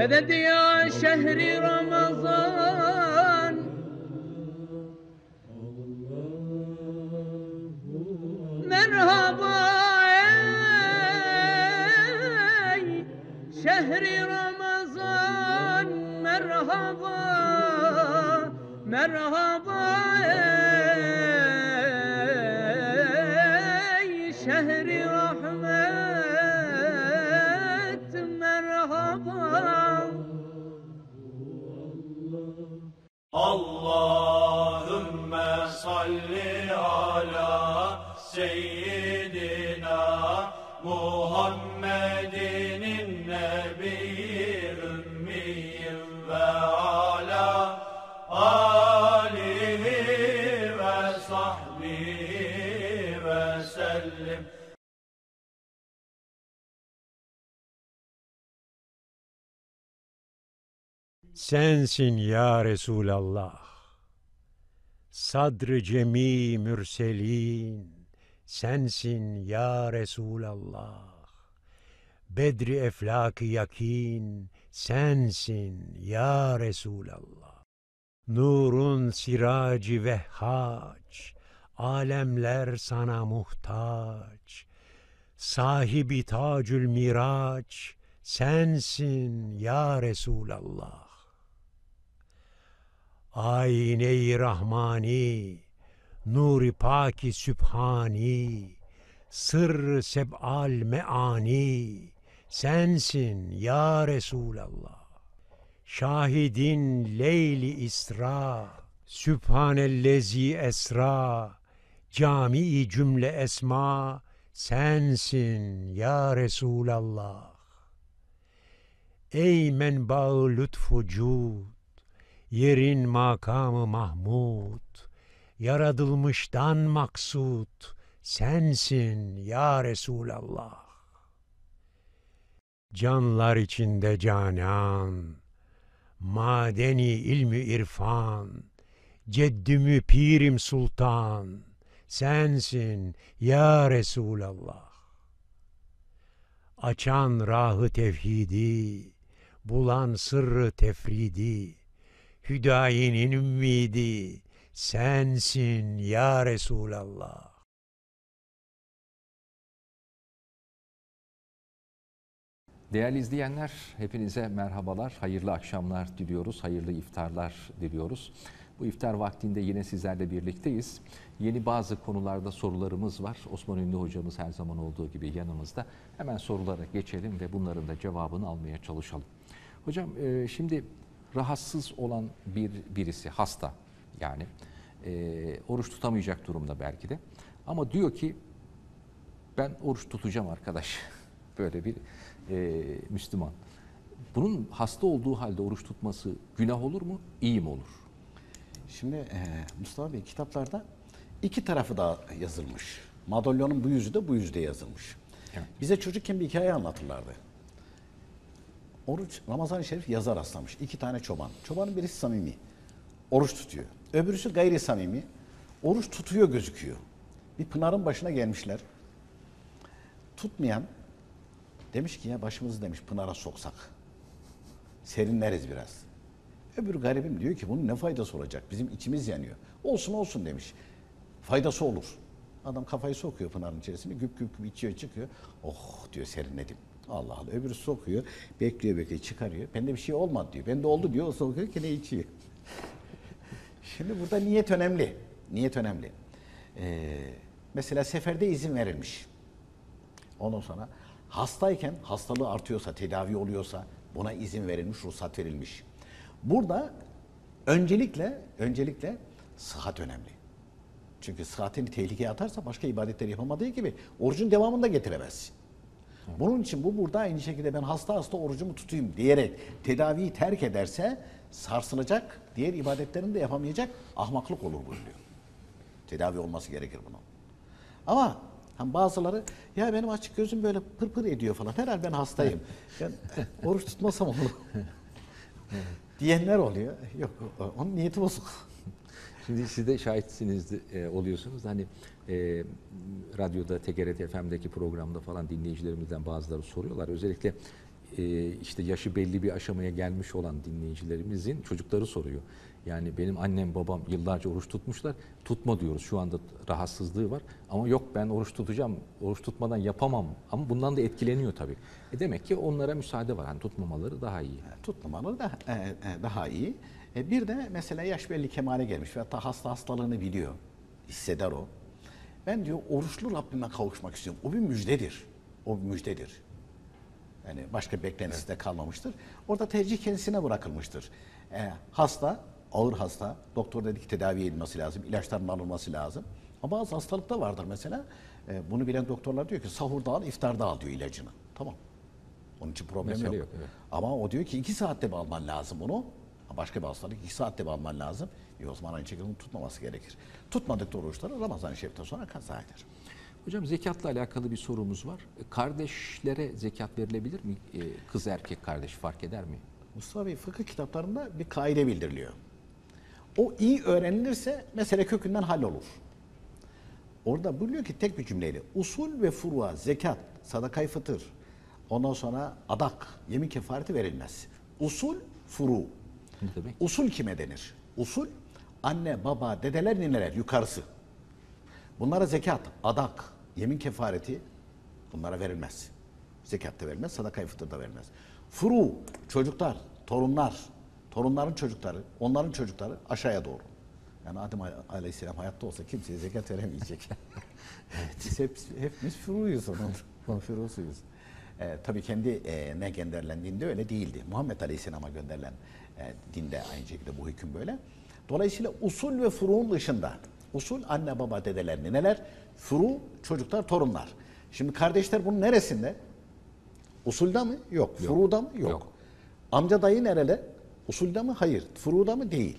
فدد يا شهر رمضان Sensin ya Resulallah. Sadr-ı cemi mürselin sensin ya Resulallah. Bedri eflaki yakin sensin ya Resulallah. Nurun siracı vehhaç, alemler sana muhtaç. Sahibi tacül miraç, sensin ya Resulallah ayine-i rahmani, nuri paki sübhani, sır seb'al meani, sensin ya Resulallah. Şahidin leyli isra, sübhanellezi esra, cami cümle esma, sensin ya Resulallah. Ey menba-ı lütfu cud, Yerin makamı Mahmud, yaratılmıştan maksut, sensin ya Resulallah. Canlar içinde canan, madeni ilmi irfan, ceddimi pirim sultan, sensin ya Resulallah. Açan rahı tevhidi, bulan sırrı tefridi, Hüdayi'nin ümidi sensin ya Resulallah. Değerli izleyenler, hepinize merhabalar, hayırlı akşamlar diliyoruz, hayırlı iftarlar diliyoruz. Bu iftar vaktinde yine sizlerle birlikteyiz. Yeni bazı konularda sorularımız var. Osman Ünlü hocamız her zaman olduğu gibi yanımızda. Hemen sorulara geçelim ve bunların da cevabını almaya çalışalım. Hocam e, şimdi rahatsız olan bir birisi hasta yani e, oruç tutamayacak durumda belki de ama diyor ki ben oruç tutacağım arkadaş böyle bir e, Müslüman. Bunun hasta olduğu halde oruç tutması günah olur mu? İyi mi olur? Şimdi e, Mustafa Bey kitaplarda iki tarafı da yazılmış. Madalyonun bu yüzü de bu yüzde yazılmış. Evet. Bize çocukken bir hikaye anlatırlardı. Oruç Ramazan-ı Şerif yazar aslamış İki tane çoban. Çobanın birisi samimi. Oruç tutuyor. Öbürüsü gayri samimi. Oruç tutuyor gözüküyor. Bir pınarın başına gelmişler. Tutmayan demiş ki ya başımızı demiş pınara soksak. Serinleriz biraz. Öbür garibim diyor ki bunun ne faydası olacak? Bizim içimiz yanıyor. Olsun olsun demiş. Faydası olur. Adam kafayı sokuyor pınarın içerisine. Güp güp güp içiyor çıkıyor. Oh diyor serinledim. Allah Allah. Öbürü sokuyor. Bekliyor bekliyor. Çıkarıyor. Bende bir şey olmadı diyor. Bende oldu diyor. O sokuyor gene içiyor. Şimdi burada niyet önemli. Niyet önemli. Ee, mesela seferde izin verilmiş. Ondan sonra hastayken hastalığı artıyorsa, tedavi oluyorsa buna izin verilmiş, ruhsat verilmiş. Burada öncelikle öncelikle sıhhat önemli. Çünkü sıhhatini tehlikeye atarsa başka ibadetleri yapamadığı gibi orucun devamını da getiremezsin. Bunun için bu burada aynı şekilde ben hasta hasta orucumu tutayım diyerek tedaviyi terk ederse sarsılacak, diğer ibadetlerini de yapamayacak ahmaklık olur buyuruyor. Tedavi olması gerekir bunun. Ama hani bazıları ya benim açık gözüm böyle pırpır pır ediyor falan. Herhalde ben hastayım. ben oruç tutmasam olur. diyenler oluyor. Yok onun niyeti bozuk. Şimdi siz de şahitsiniz e, oluyorsunuz. Hani e, radyoda, TGRT FM'deki programda falan dinleyicilerimizden bazıları soruyorlar. Özellikle e, işte yaşı belli bir aşamaya gelmiş olan dinleyicilerimizin çocukları soruyor. Yani benim annem babam yıllarca oruç tutmuşlar. Tutma diyoruz. Şu anda rahatsızlığı var. Ama yok ben oruç tutacağım. Oruç tutmadan yapamam. Ama bundan da etkileniyor tabii. E demek ki onlara müsaade var. Yani tutmamaları daha iyi. Tutmamaları da e, e, daha iyi. E, bir de mesela yaş belli kemale gelmiş ve hatta hasta hastalığını biliyor. Hisseder o. Ben diyor oruçlu Rabbime kavuşmak istiyorum. O bir müjdedir. O bir müjdedir. Yani başka beklentisi de kalmamıştır. Orada tercih kendisine bırakılmıştır. E, hasta, ağır hasta, doktor dedi ki tedavi edilmesi lazım, ilaçların alınması lazım. Ama bazı hastalıkta vardır mesela. E, bunu bilen doktorlar diyor ki sahurda al, iftarda al diyor ilacını. Tamam. Onun için problem Mesele yok. yok evet. Ama o diyor ki iki saatte mi alman lazım bunu? başka bir hastalık iki saat devam lazım. E o zaman aynı şekilde tutmaması gerekir. Tutmadık oruçları Ramazan-ı Şerif'ten sonra kaza eder. Hocam zekatla alakalı bir sorumuz var. E, kardeşlere zekat verilebilir mi? E, kız erkek kardeş fark eder mi? Mustafa Bey fıkıh kitaplarında bir kaide bildiriliyor. O iyi öğrenilirse mesele kökünden hallolur. Orada buyuruyor ki tek bir cümleyle usul ve furva, zekat, sadakay fıtır, ondan sonra adak, yemin kefareti verilmez. Usul, furu. Ne Usul kime denir? Usul anne, baba, dedeler, nineler yukarısı. Bunlara zekat, adak, yemin kefareti bunlara verilmez. Zekat da verilmez, sadaka fıtır da verilmez. Furu, çocuklar, torunlar, torunların çocukları, onların çocukları aşağıya doğru. Yani Adem Aleyhisselam hayatta olsa kimseye zekat veremeyecek. evet. Biz hep, hepimiz furuyuz onun. Konfirusuyuz. Ee, tabii kendi ne gönderlendiğinde öyle değildi. Muhammed Aleyhisselam'a gönderilen e, dinde aynı şekilde bu hüküm böyle. Dolayısıyla usul ve furuun dışında usul anne baba dedeler neler, furu çocuklar torunlar. Şimdi kardeşler bunun neresinde? Usulda mı? Yok. Yok. Furuda mı? Yok. Yok. Amca dayı nerede? Usulda mı? Hayır. Furuda mı? Değil.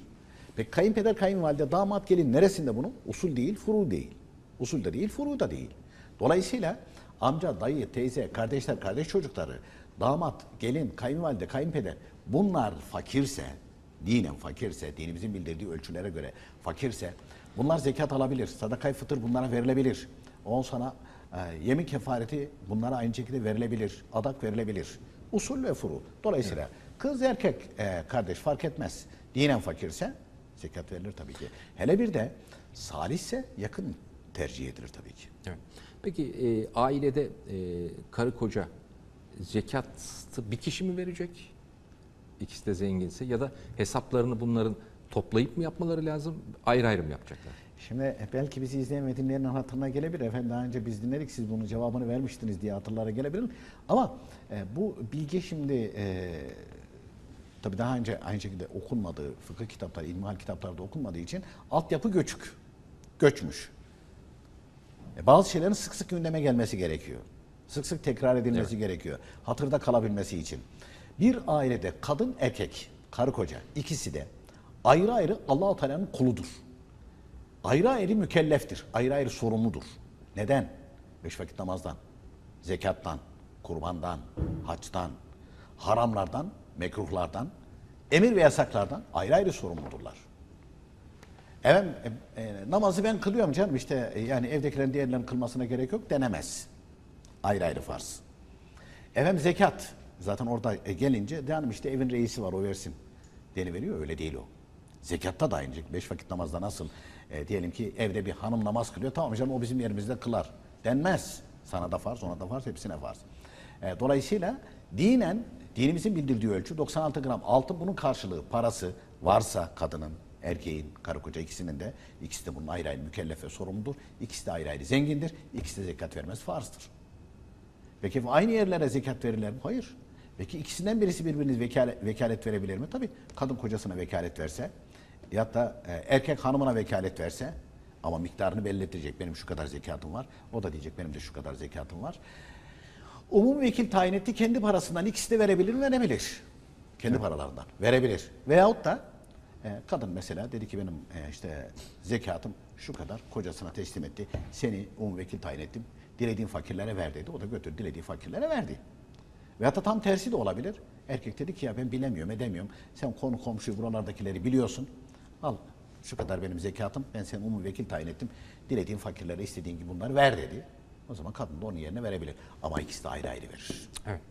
Peki kayınpeder, kayınvalide, damat, gelin neresinde bunun? Usul değil, furu değil. Usul de değil, furu da değil. Dolayısıyla amca, dayı, teyze, kardeşler, kardeş çocukları, damat, gelin, kayınvalide, kayınpeder bunlar fakirse, dinen fakirse, dinimizin bildirdiği ölçülere göre fakirse bunlar zekat alabilir. Sadakay fıtır bunlara verilebilir. On sana e, yemin kefareti bunlara aynı şekilde verilebilir. Adak verilebilir. Usul ve furu. Dolayısıyla evet. kız erkek e, kardeş fark etmez. Dinen fakirse zekat verilir tabii ki. Hele bir de salihse yakın tercih edilir tabii ki. Evet. Peki e, ailede e, karı koca zekatı bir kişi mi verecek? ikisi de zenginse ya da hesaplarını bunların toplayıp mı yapmaları lazım ayrı ayrı mı yapacaklar? Şimdi e, belki bizi izleyen ve dinleyenin hatırına gelebilir. Efendim daha önce biz dinledik siz bunun cevabını vermiştiniz diye hatırlara gelebilir. Ama e, bu bilgi şimdi e, tabii daha önce aynı şekilde okunmadığı fıkıh kitapları, ilmihal kitaplarda okunmadığı için altyapı göçük, göçmüş. E, bazı şeylerin sık sık gündeme gelmesi gerekiyor. Sık sık tekrar edilmesi evet. gerekiyor. Hatırda kalabilmesi için. Bir ailede kadın erkek, karı koca ikisi de ayrı ayrı Allah-u Teala'nın kuludur. Ayrı ayrı mükelleftir. Ayrı ayrı sorumludur. Neden? Beş vakit namazdan, zekattan, kurbandan, haçtan, haramlardan, mekruhlardan, emir ve yasaklardan ayrı ayrı sorumludurlar. Evet e, e, namazı ben kılıyorum canım işte e, yani evdekilerin diğerlerinin kılmasına gerek yok denemez. Ayrı ayrı farz. Efendim zekat Zaten orada e, gelince de işte evin reisi var o versin deni veriyor. Öyle değil o. Zekatta da aynı. Şey. Beş vakit namazda nasıl e, diyelim ki evde bir hanım namaz kılıyor. Tamam canım o bizim yerimizde kılar. Denmez. Sana da farz, ona da farz, hepsine farz. E, dolayısıyla dinen, dinimizin bildirdiği ölçü 96 gram altın. Bunun karşılığı parası varsa kadının, erkeğin, karı koca ikisinin de ikisi de bunun ayrı ayrı mükellefe sorumludur. İkisi de ayrı ayrı zengindir. İkisi de zekat vermez farzdır. Peki aynı yerlere zekat verirler mi? Hayır. Peki ikisinden birisi birbirine vekalet, vekalet verebilir mi? Tabii kadın kocasına vekalet verse ya da e, erkek hanımına vekalet verse ama miktarını belirtecek. Benim şu kadar zekatım var. O da diyecek benim de şu kadar zekatım var. Umum vekil tayin etti kendi parasından ikisi de verebilir mi? Verebilir. Kendi evet. paralarından verebilir. Veyahut da e, kadın mesela dedi ki benim e, işte zekatım şu kadar kocasına teslim etti. Seni umum vekil tayin ettim. Dilediğin fakirlere ver dedi. O da götür dilediği fakirlere verdi. Veya da tam tersi de olabilir. Erkek dedi ki ya ben bilemiyorum edemiyorum. Sen konu komşu buralardakileri biliyorsun. Al şu kadar benim zekatım. Ben senin umum vekil tayin ettim. Dilediğin fakirlere istediğin gibi bunları ver dedi. O zaman kadın da onun yerine verebilir. Ama ikisi de ayrı ayrı verir. Evet.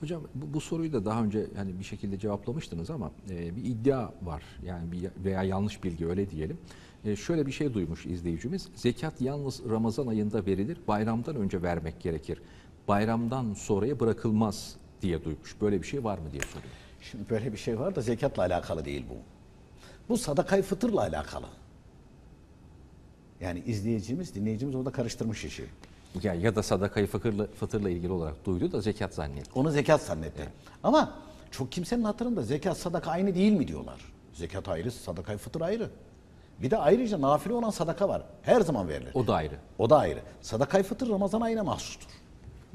Hocam bu, bu soruyu da daha önce hani bir şekilde cevaplamıştınız ama e, bir iddia var yani bir, veya yanlış bilgi öyle diyelim. E, şöyle bir şey duymuş izleyicimiz zekat yalnız Ramazan ayında verilir bayramdan önce vermek gerekir bayramdan sonraya bırakılmaz diye duymuş. Böyle bir şey var mı diye soruyor. Şimdi böyle bir şey var da zekatla alakalı değil bu. Bu sadakayı fıtırla alakalı. Yani izleyicimiz, dinleyicimiz orada karıştırmış işi. Ya, ya da sadakayı fıtırla, fıtırla ilgili olarak duydu da zekat zannetti. Onu zekat zannetti. Evet. Ama çok kimsenin hatırında zekat sadaka aynı değil mi diyorlar. Zekat ayrı, sadakayı fıtır ayrı. Bir de ayrıca nafile olan sadaka var. Her zaman verilir. O da ayrı. O da ayrı. Sadakayı fıtır Ramazan ayına mahsustur.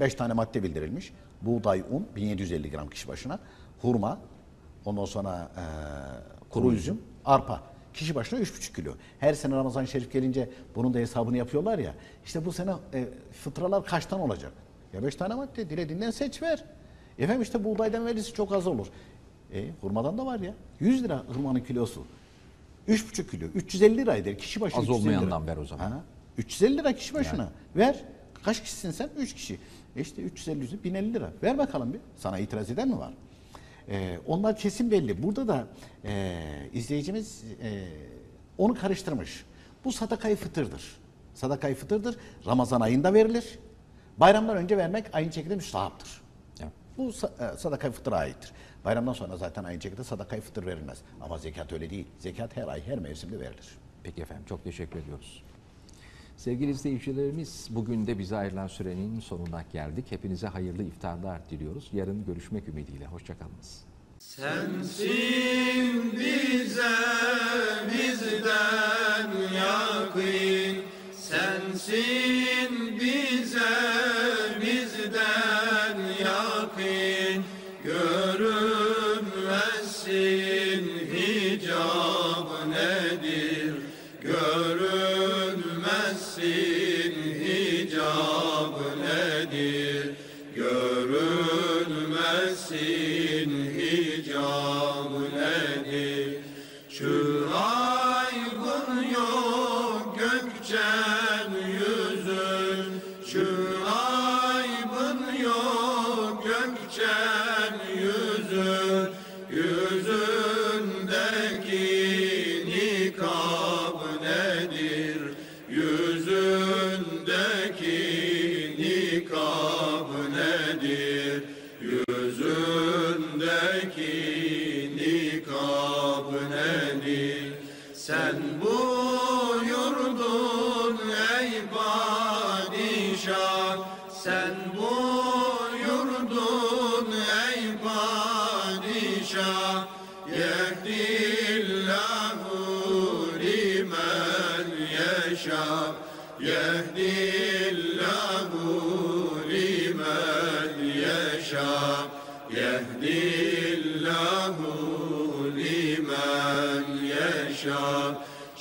5 tane madde bildirilmiş. Buğday, un 1750 gram kişi başına. Hurma, ondan sonra e, kuru üzüm, arpa. Kişi başına 3,5 kilo. Her sene ramazan Şerif gelince bunun da hesabını yapıyorlar ya. İşte bu sene e, fıtralar kaçtan olacak? Ya 5 tane madde dilediğinden seç ver. Efendim işte buğdaydan verisi çok az olur. E, hurmadan da var ya. 100 lira hurmanın kilosu. 3,5 kilo. 350 lira eder. Kişi başına Az olmayandan lira. ver o zaman. Ha, 350 lira kişi başına. Yani. Ver. Kaç kişisin sen? 3 kişi. E işte 350'si 1050 lira. Ver bakalım bir. Sana itiraz eden mi var? E, onlar kesin belli. Burada da e, izleyicimiz e, onu karıştırmış. Bu sadakayı fıtırdır. Sadakayı fıtırdır. Ramazan ayında verilir. Bayramdan önce vermek aynı şekilde müstahaptır. Evet. Bu e, sadakayı fıtıra aittir. Bayramdan sonra zaten aynı şekilde sadakayı fıtır verilmez. Ama zekat öyle değil. Zekat her ay her mevsimde verilir. Peki efendim çok teşekkür ediyoruz. Sevgili izleyicilerimiz bugün de bize ayrılan sürenin sonuna geldik. Hepinize hayırlı iftarlar diliyoruz. Yarın görüşmek ümidiyle. Hoşçakalınız. Sensin bize bizden yakın sensin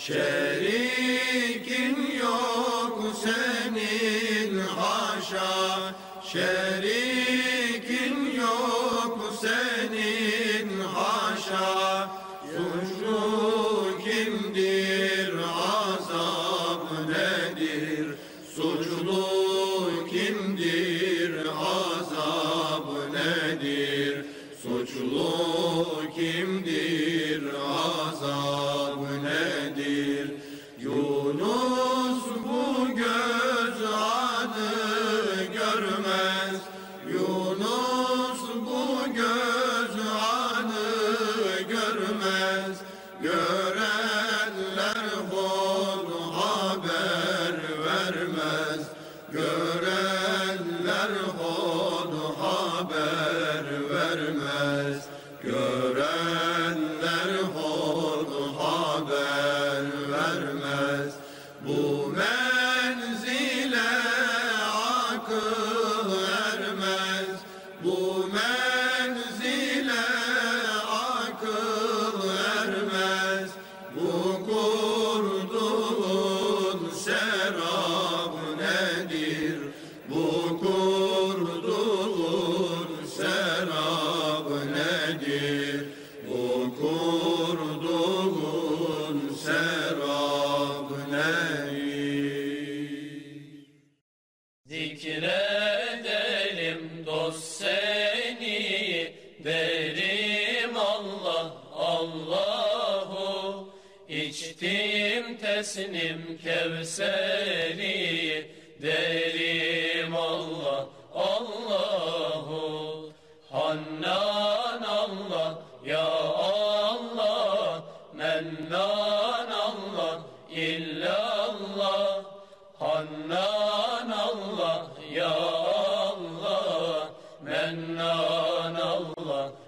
Share.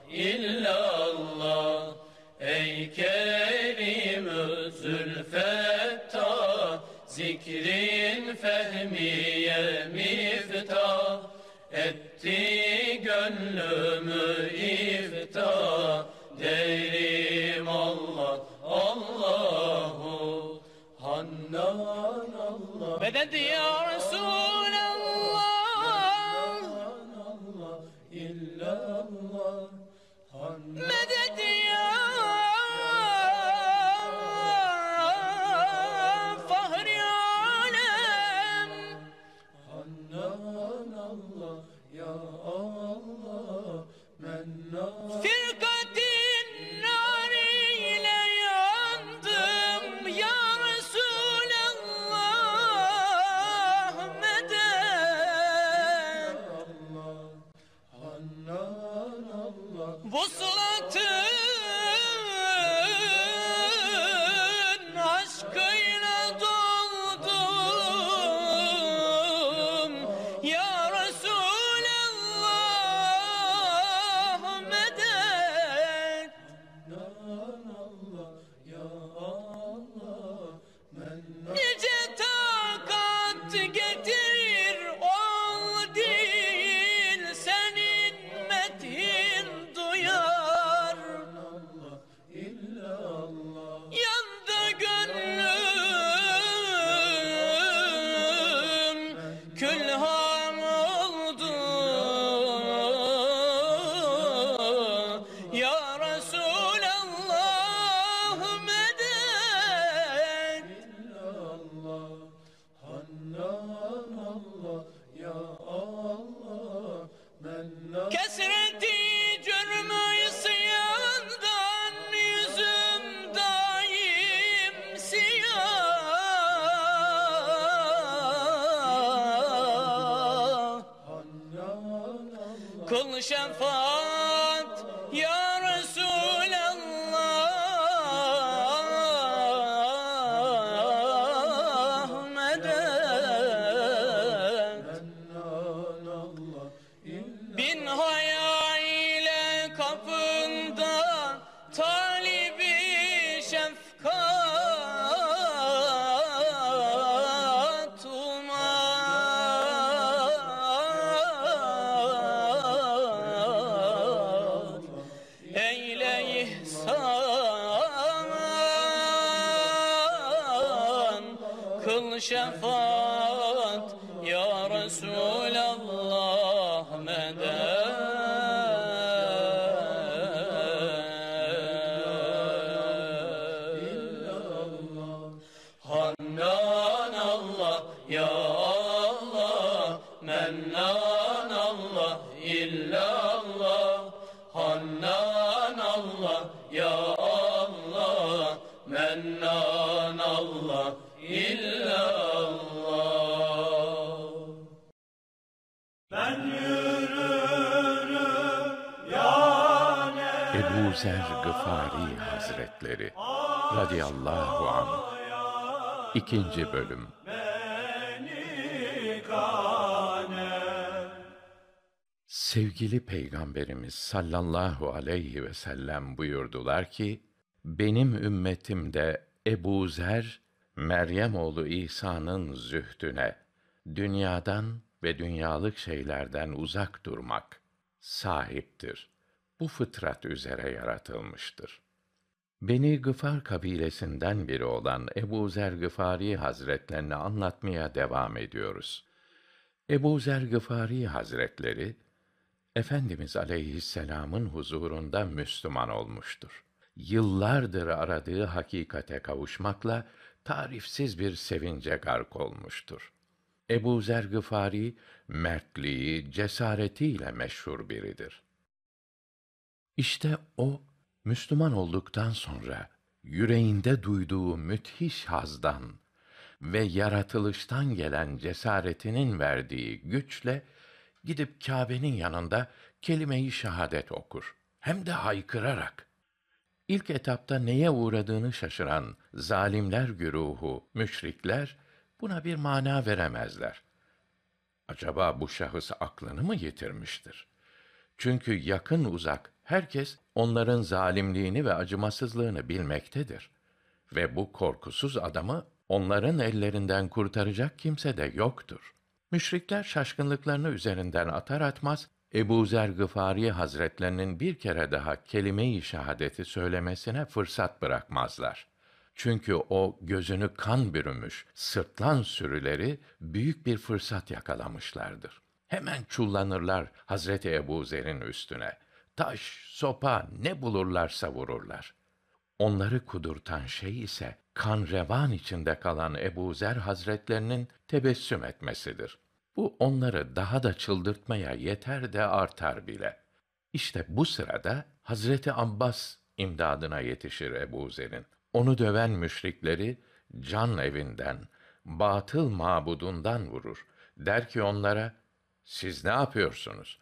illallah Ey Kerim Zülfetta Zikrin fehmiye miftah Etti gönlümü ifta Derim Allah Allahu Hannan Allah Bedendi ya Resulallah Peygamberimiz sallallahu aleyhi ve sellem buyurdular ki, benim ümmetim de Ebu Zer, Meryem oğlu İsa'nın zühdüne, dünyadan ve dünyalık şeylerden uzak durmak sahiptir. Bu fıtrat üzere yaratılmıştır. Beni Gıfar kabilesinden biri olan Ebu Zer Gıfari Hazretlerini anlatmaya devam ediyoruz. Ebu Zer Gıfari Hazretleri Efendimiz aleyhisselamın huzurunda Müslüman olmuştur. Yıllardır aradığı hakikate kavuşmakla tarifsiz bir sevince gark olmuştur. Ebu Zer Gıfari, mertliği, cesaretiyle meşhur biridir. İşte o, Müslüman olduktan sonra, yüreğinde duyduğu müthiş hazdan ve yaratılıştan gelen cesaretinin verdiği güçle, gidip Kabe'nin yanında kelime-i şehadet okur. Hem de haykırarak. İlk etapta neye uğradığını şaşıran zalimler güruhu, müşrikler buna bir mana veremezler. Acaba bu şahıs aklını mı yitirmiştir? Çünkü yakın uzak herkes onların zalimliğini ve acımasızlığını bilmektedir. Ve bu korkusuz adamı onların ellerinden kurtaracak kimse de yoktur. Müşrikler şaşkınlıklarını üzerinden atar atmaz, Ebu Zer Gıfari Hazretlerinin bir kere daha kelime-i şehadeti söylemesine fırsat bırakmazlar. Çünkü o gözünü kan bürümüş, sırtlan sürüleri büyük bir fırsat yakalamışlardır. Hemen çullanırlar Hazreti Ebu Zer'in üstüne. Taş, sopa ne bulurlarsa vururlar. Onları kudurtan şey ise kan revan içinde kalan Ebu Zer Hazretlerinin tebessüm etmesidir. Bu onları daha da çıldırtmaya yeter de artar bile. İşte bu sırada Hazreti Abbas imdadına yetişir Ebu Zer'in. Onu döven müşrikleri can evinden, batıl mabudundan vurur. Der ki onlara, siz ne yapıyorsunuz?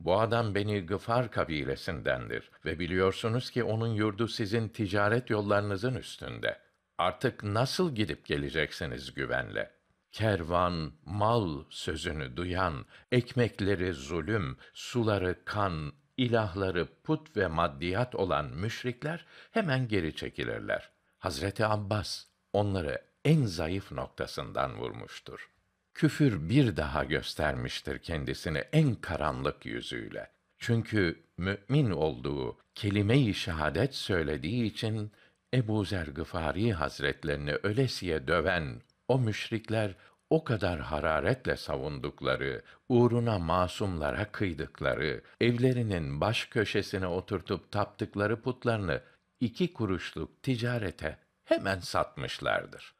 Bu adam beni Gıfar kabilesindendir ve biliyorsunuz ki onun yurdu sizin ticaret yollarınızın üstünde. Artık nasıl gidip geleceksiniz güvenle?'' Kervan, mal sözünü duyan, ekmekleri zulüm, suları kan, ilahları put ve maddiyat olan müşrikler hemen geri çekilirler. Hazreti Abbas onları en zayıf noktasından vurmuştur. Küfür bir daha göstermiştir kendisini en karanlık yüzüyle. Çünkü mümin olduğu, kelime-i şehadet söylediği için Ebu Zer Gıfari Hazretlerini ölesiye döven o müşrikler o kadar hararetle savundukları, uğruna masumlara kıydıkları, evlerinin baş köşesine oturtup taptıkları putlarını iki kuruşluk ticarete hemen satmışlardır.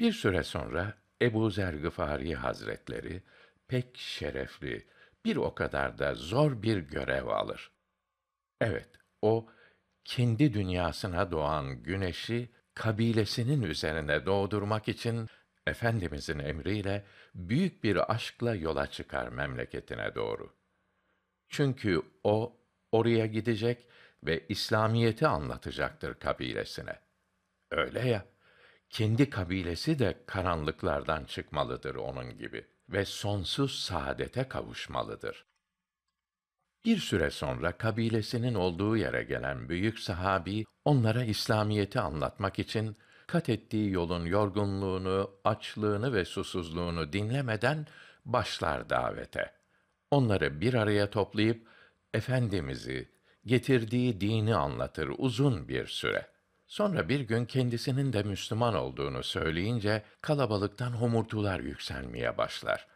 Bir süre sonra Ebu Zer Gıfari Hazretleri pek şerefli, bir o kadar da zor bir görev alır. Evet, o kendi dünyasına doğan güneşi kabilesinin üzerine doğdurmak için efendimizin emriyle büyük bir aşkla yola çıkar memleketine doğru. Çünkü o oraya gidecek ve İslamiyeti anlatacaktır kabilesine. Öyle ya, kendi kabilesi de karanlıklardan çıkmalıdır onun gibi ve sonsuz saadete kavuşmalıdır. Bir süre sonra kabilesinin olduğu yere gelen büyük sahabi onlara İslamiyeti anlatmak için kat ettiği yolun yorgunluğunu, açlığını ve susuzluğunu dinlemeden başlar davete. Onları bir araya toplayıp efendimizi, getirdiği dini anlatır uzun bir süre. Sonra bir gün kendisinin de Müslüman olduğunu söyleyince kalabalıktan homurtular yükselmeye başlar.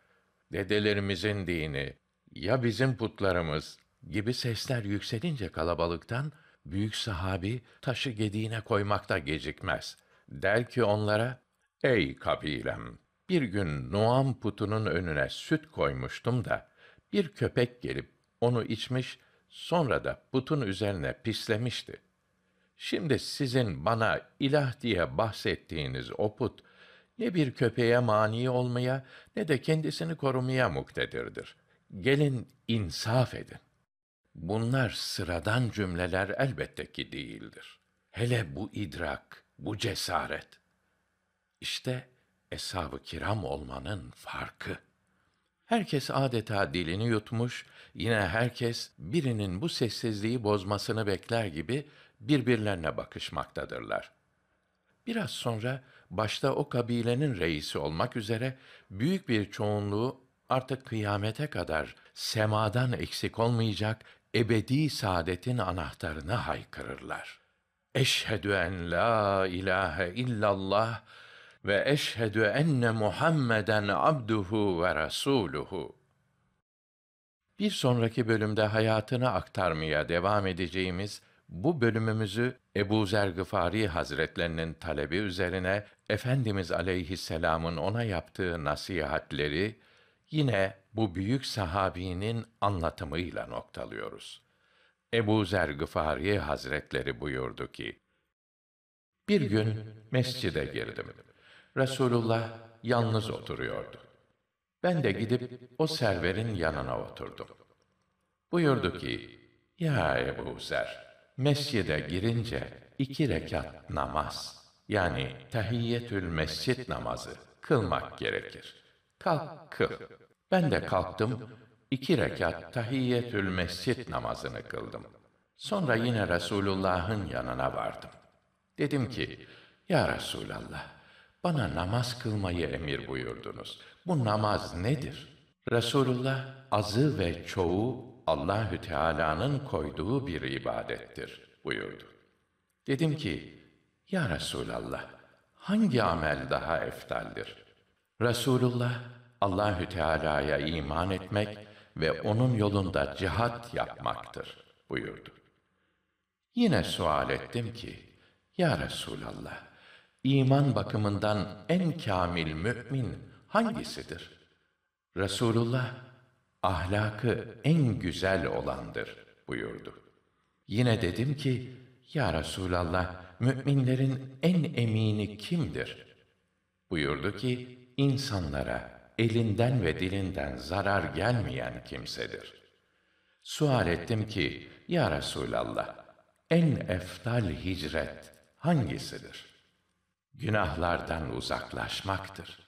Dedelerimizin dini, ya bizim putlarımız gibi sesler yükselince kalabalıktan büyük sahabi taşı gediğine koymakta gecikmez. Der ki onlara, ey kabilem, bir gün Nuam putunun önüne süt koymuştum da, bir köpek gelip onu içmiş, sonra da putun üzerine pislemişti. Şimdi sizin bana ilah diye bahsettiğiniz o put, ne bir köpeğe mani olmaya, ne de kendisini korumaya muktedirdir.'' gelin insaf edin. Bunlar sıradan cümleler elbette ki değildir. Hele bu idrak, bu cesaret. İşte eshab-ı kiram olmanın farkı. Herkes adeta dilini yutmuş, yine herkes birinin bu sessizliği bozmasını bekler gibi birbirlerine bakışmaktadırlar. Biraz sonra başta o kabilenin reisi olmak üzere büyük bir çoğunluğu artık kıyamete kadar semadan eksik olmayacak ebedi saadetin anahtarını haykırırlar. Eşhedü en la ilahe illallah ve eşhedü enne Muhammeden abduhu ve rasuluhu. Bir sonraki bölümde hayatını aktarmaya devam edeceğimiz bu bölümümüzü Ebu Zer Gıfari Hazretlerinin talebi üzerine Efendimiz Aleyhisselam'ın ona yaptığı nasihatleri Yine bu büyük sahabinin anlatımıyla noktalıyoruz. Ebu Zer Gıfari Hazretleri buyurdu ki, Bir gün mescide girdim. Resulullah yalnız oturuyordu. Ben de gidip o serverin yanına oturdum. Buyurdu ki, Ya Ebu Zer, mescide girince iki rekat namaz, yani tahiyyetül mescit namazı kılmak gerekir. Kalk kıl. Ben de kalktım, iki rekat tahiyyetül mescit namazını kıldım. Sonra yine Resulullah'ın yanına vardım. Dedim ki, Ya Resulallah, bana namaz kılmayı emir buyurdunuz. Bu namaz nedir? Resulullah, azı ve çoğu Allahü Teala'nın koyduğu bir ibadettir buyurdu. Dedim ki, Ya Resulallah, hangi amel daha eftaldir? Resulullah, Allahü Teala'ya iman etmek ve onun yolunda cihat yapmaktır buyurdu. Yine sual ettim ki, Ya Resulallah, iman bakımından en kamil mümin hangisidir? Resulullah, ahlakı en güzel olandır buyurdu. Yine dedim ki, Ya Resulallah, müminlerin en emini kimdir? Buyurdu ki, insanlara, elinden ve dilinden zarar gelmeyen kimsedir. Sual ettim ki, Ya Resûlallah, en eftal hicret hangisidir? Günahlardan uzaklaşmaktır.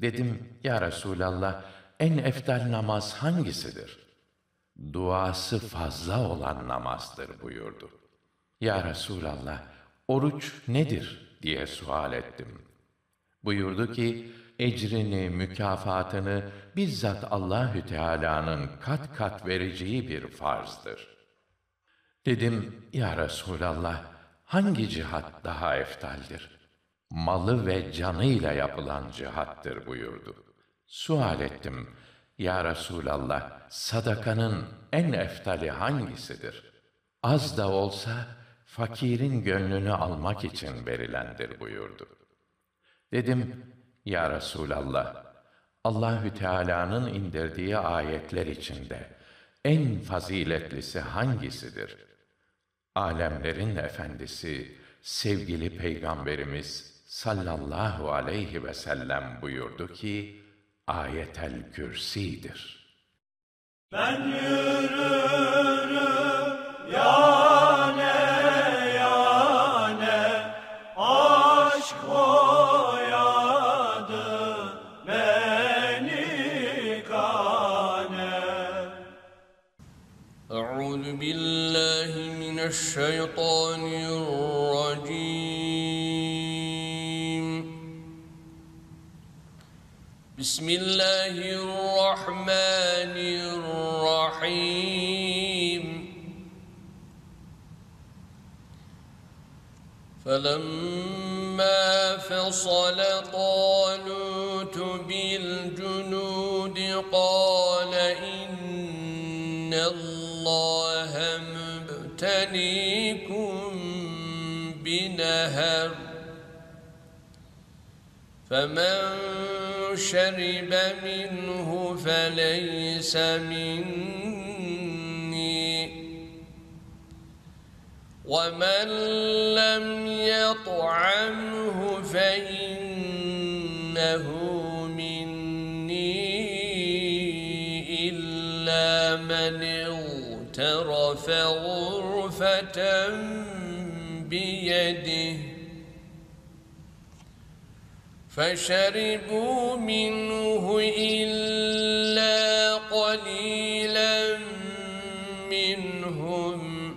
Dedim, Ya Resûlallah, en eftal namaz hangisidir? Duası fazla olan namazdır buyurdu. Ya Resulallah, oruç nedir diye sual ettim. Buyurdu ki, ecrini, mükafatını bizzat Allahü Teala'nın kat kat vereceği bir farzdır. Dedim, Ya Resulallah, hangi cihat daha eftaldir? Malı ve canıyla yapılan cihattır buyurdu. Sual ettim, Ya Resulallah, sadakanın en eftali hangisidir? Az da olsa, fakirin gönlünü almak için verilendir buyurdu. Dedim, ya Resulallah, Allahü Teala'nın indirdiği ayetler içinde en faziletlisi hangisidir? Alemlerin efendisi sevgili peygamberimiz sallallahu aleyhi ve sellem buyurdu ki ayetel kürsidir. Ben yürürüm ya الشيطان الرجيم بسم الله الرحمن الرحيم فلما فصل طالوت بالجنود قال إن عليكم بنهر فمن شرب منه فليس مني ومن لم يطعمه فإنه مني إلا من اغترف غرفا خفة بيده فشربوا منه إلا قليلا منهم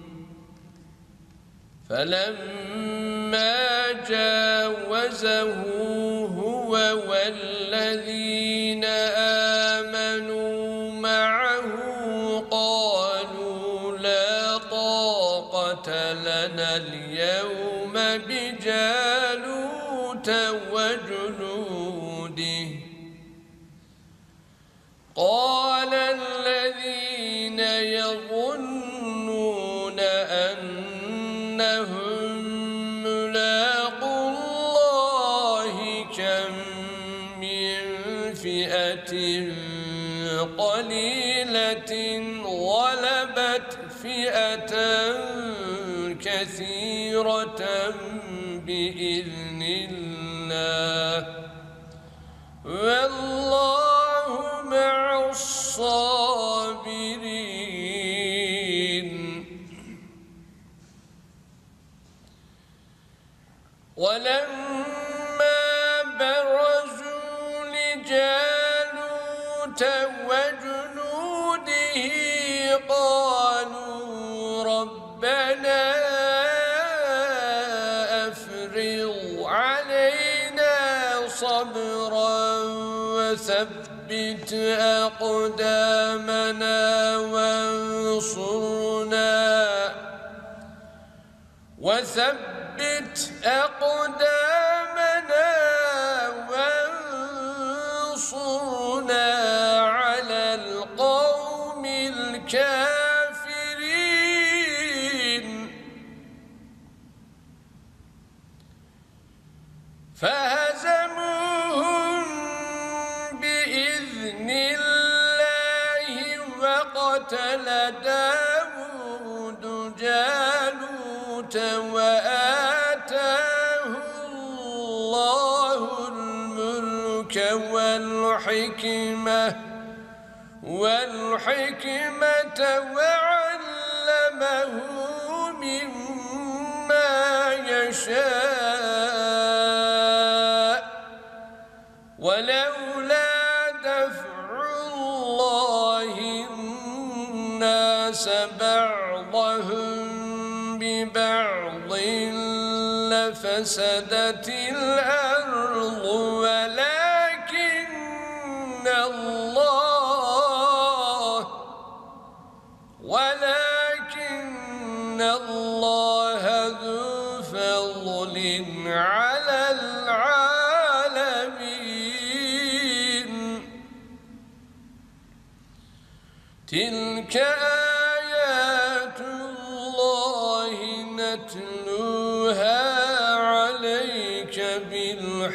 فلما جاوزه هو والذي كثيرة بإذن الله والله مع الصابرين ولما برزوا لجالوت وجنوده قالوا ربنا أقدامنا وانصرنا وثبت أقدامنا وانصرنا على القوم الكافرين فهل والحكمة والحكمة وعلمه مما يشاء ولولا دفع الله الناس بعضهم ببعض لفسدت الأرض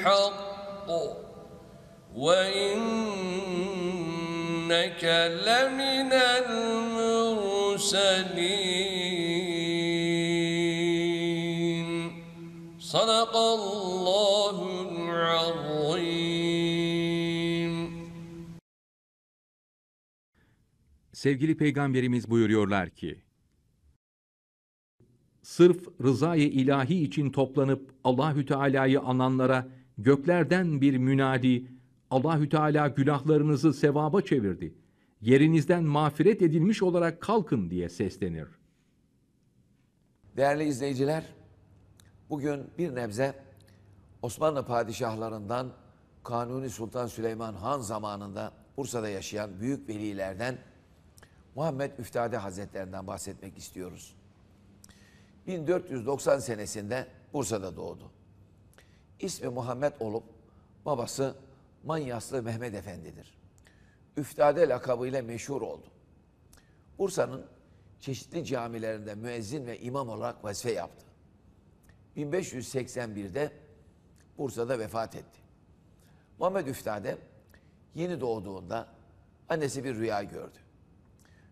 الحق وإنك لمن المرسلين صدق الله العظيم Sevgili Peygamberimiz buyuruyorlar ki, sırf rızayı ilahi için toplanıp Allahü Teala'yı ananlara göklerden bir münadi Allahü Teala günahlarınızı sevaba çevirdi. Yerinizden mağfiret edilmiş olarak kalkın diye seslenir. Değerli izleyiciler, bugün bir nebze Osmanlı padişahlarından Kanuni Sultan Süleyman Han zamanında Bursa'da yaşayan büyük velilerden Muhammed Üftade Hazretlerinden bahsetmek istiyoruz. 1490 senesinde Bursa'da doğdu. İsmi Muhammed olup babası Manyaslı Mehmet Efendi'dir. Üftade lakabıyla meşhur oldu. Bursa'nın çeşitli camilerinde müezzin ve imam olarak vazife yaptı. 1581'de Bursa'da vefat etti. Muhammed Üftade yeni doğduğunda annesi bir rüya gördü.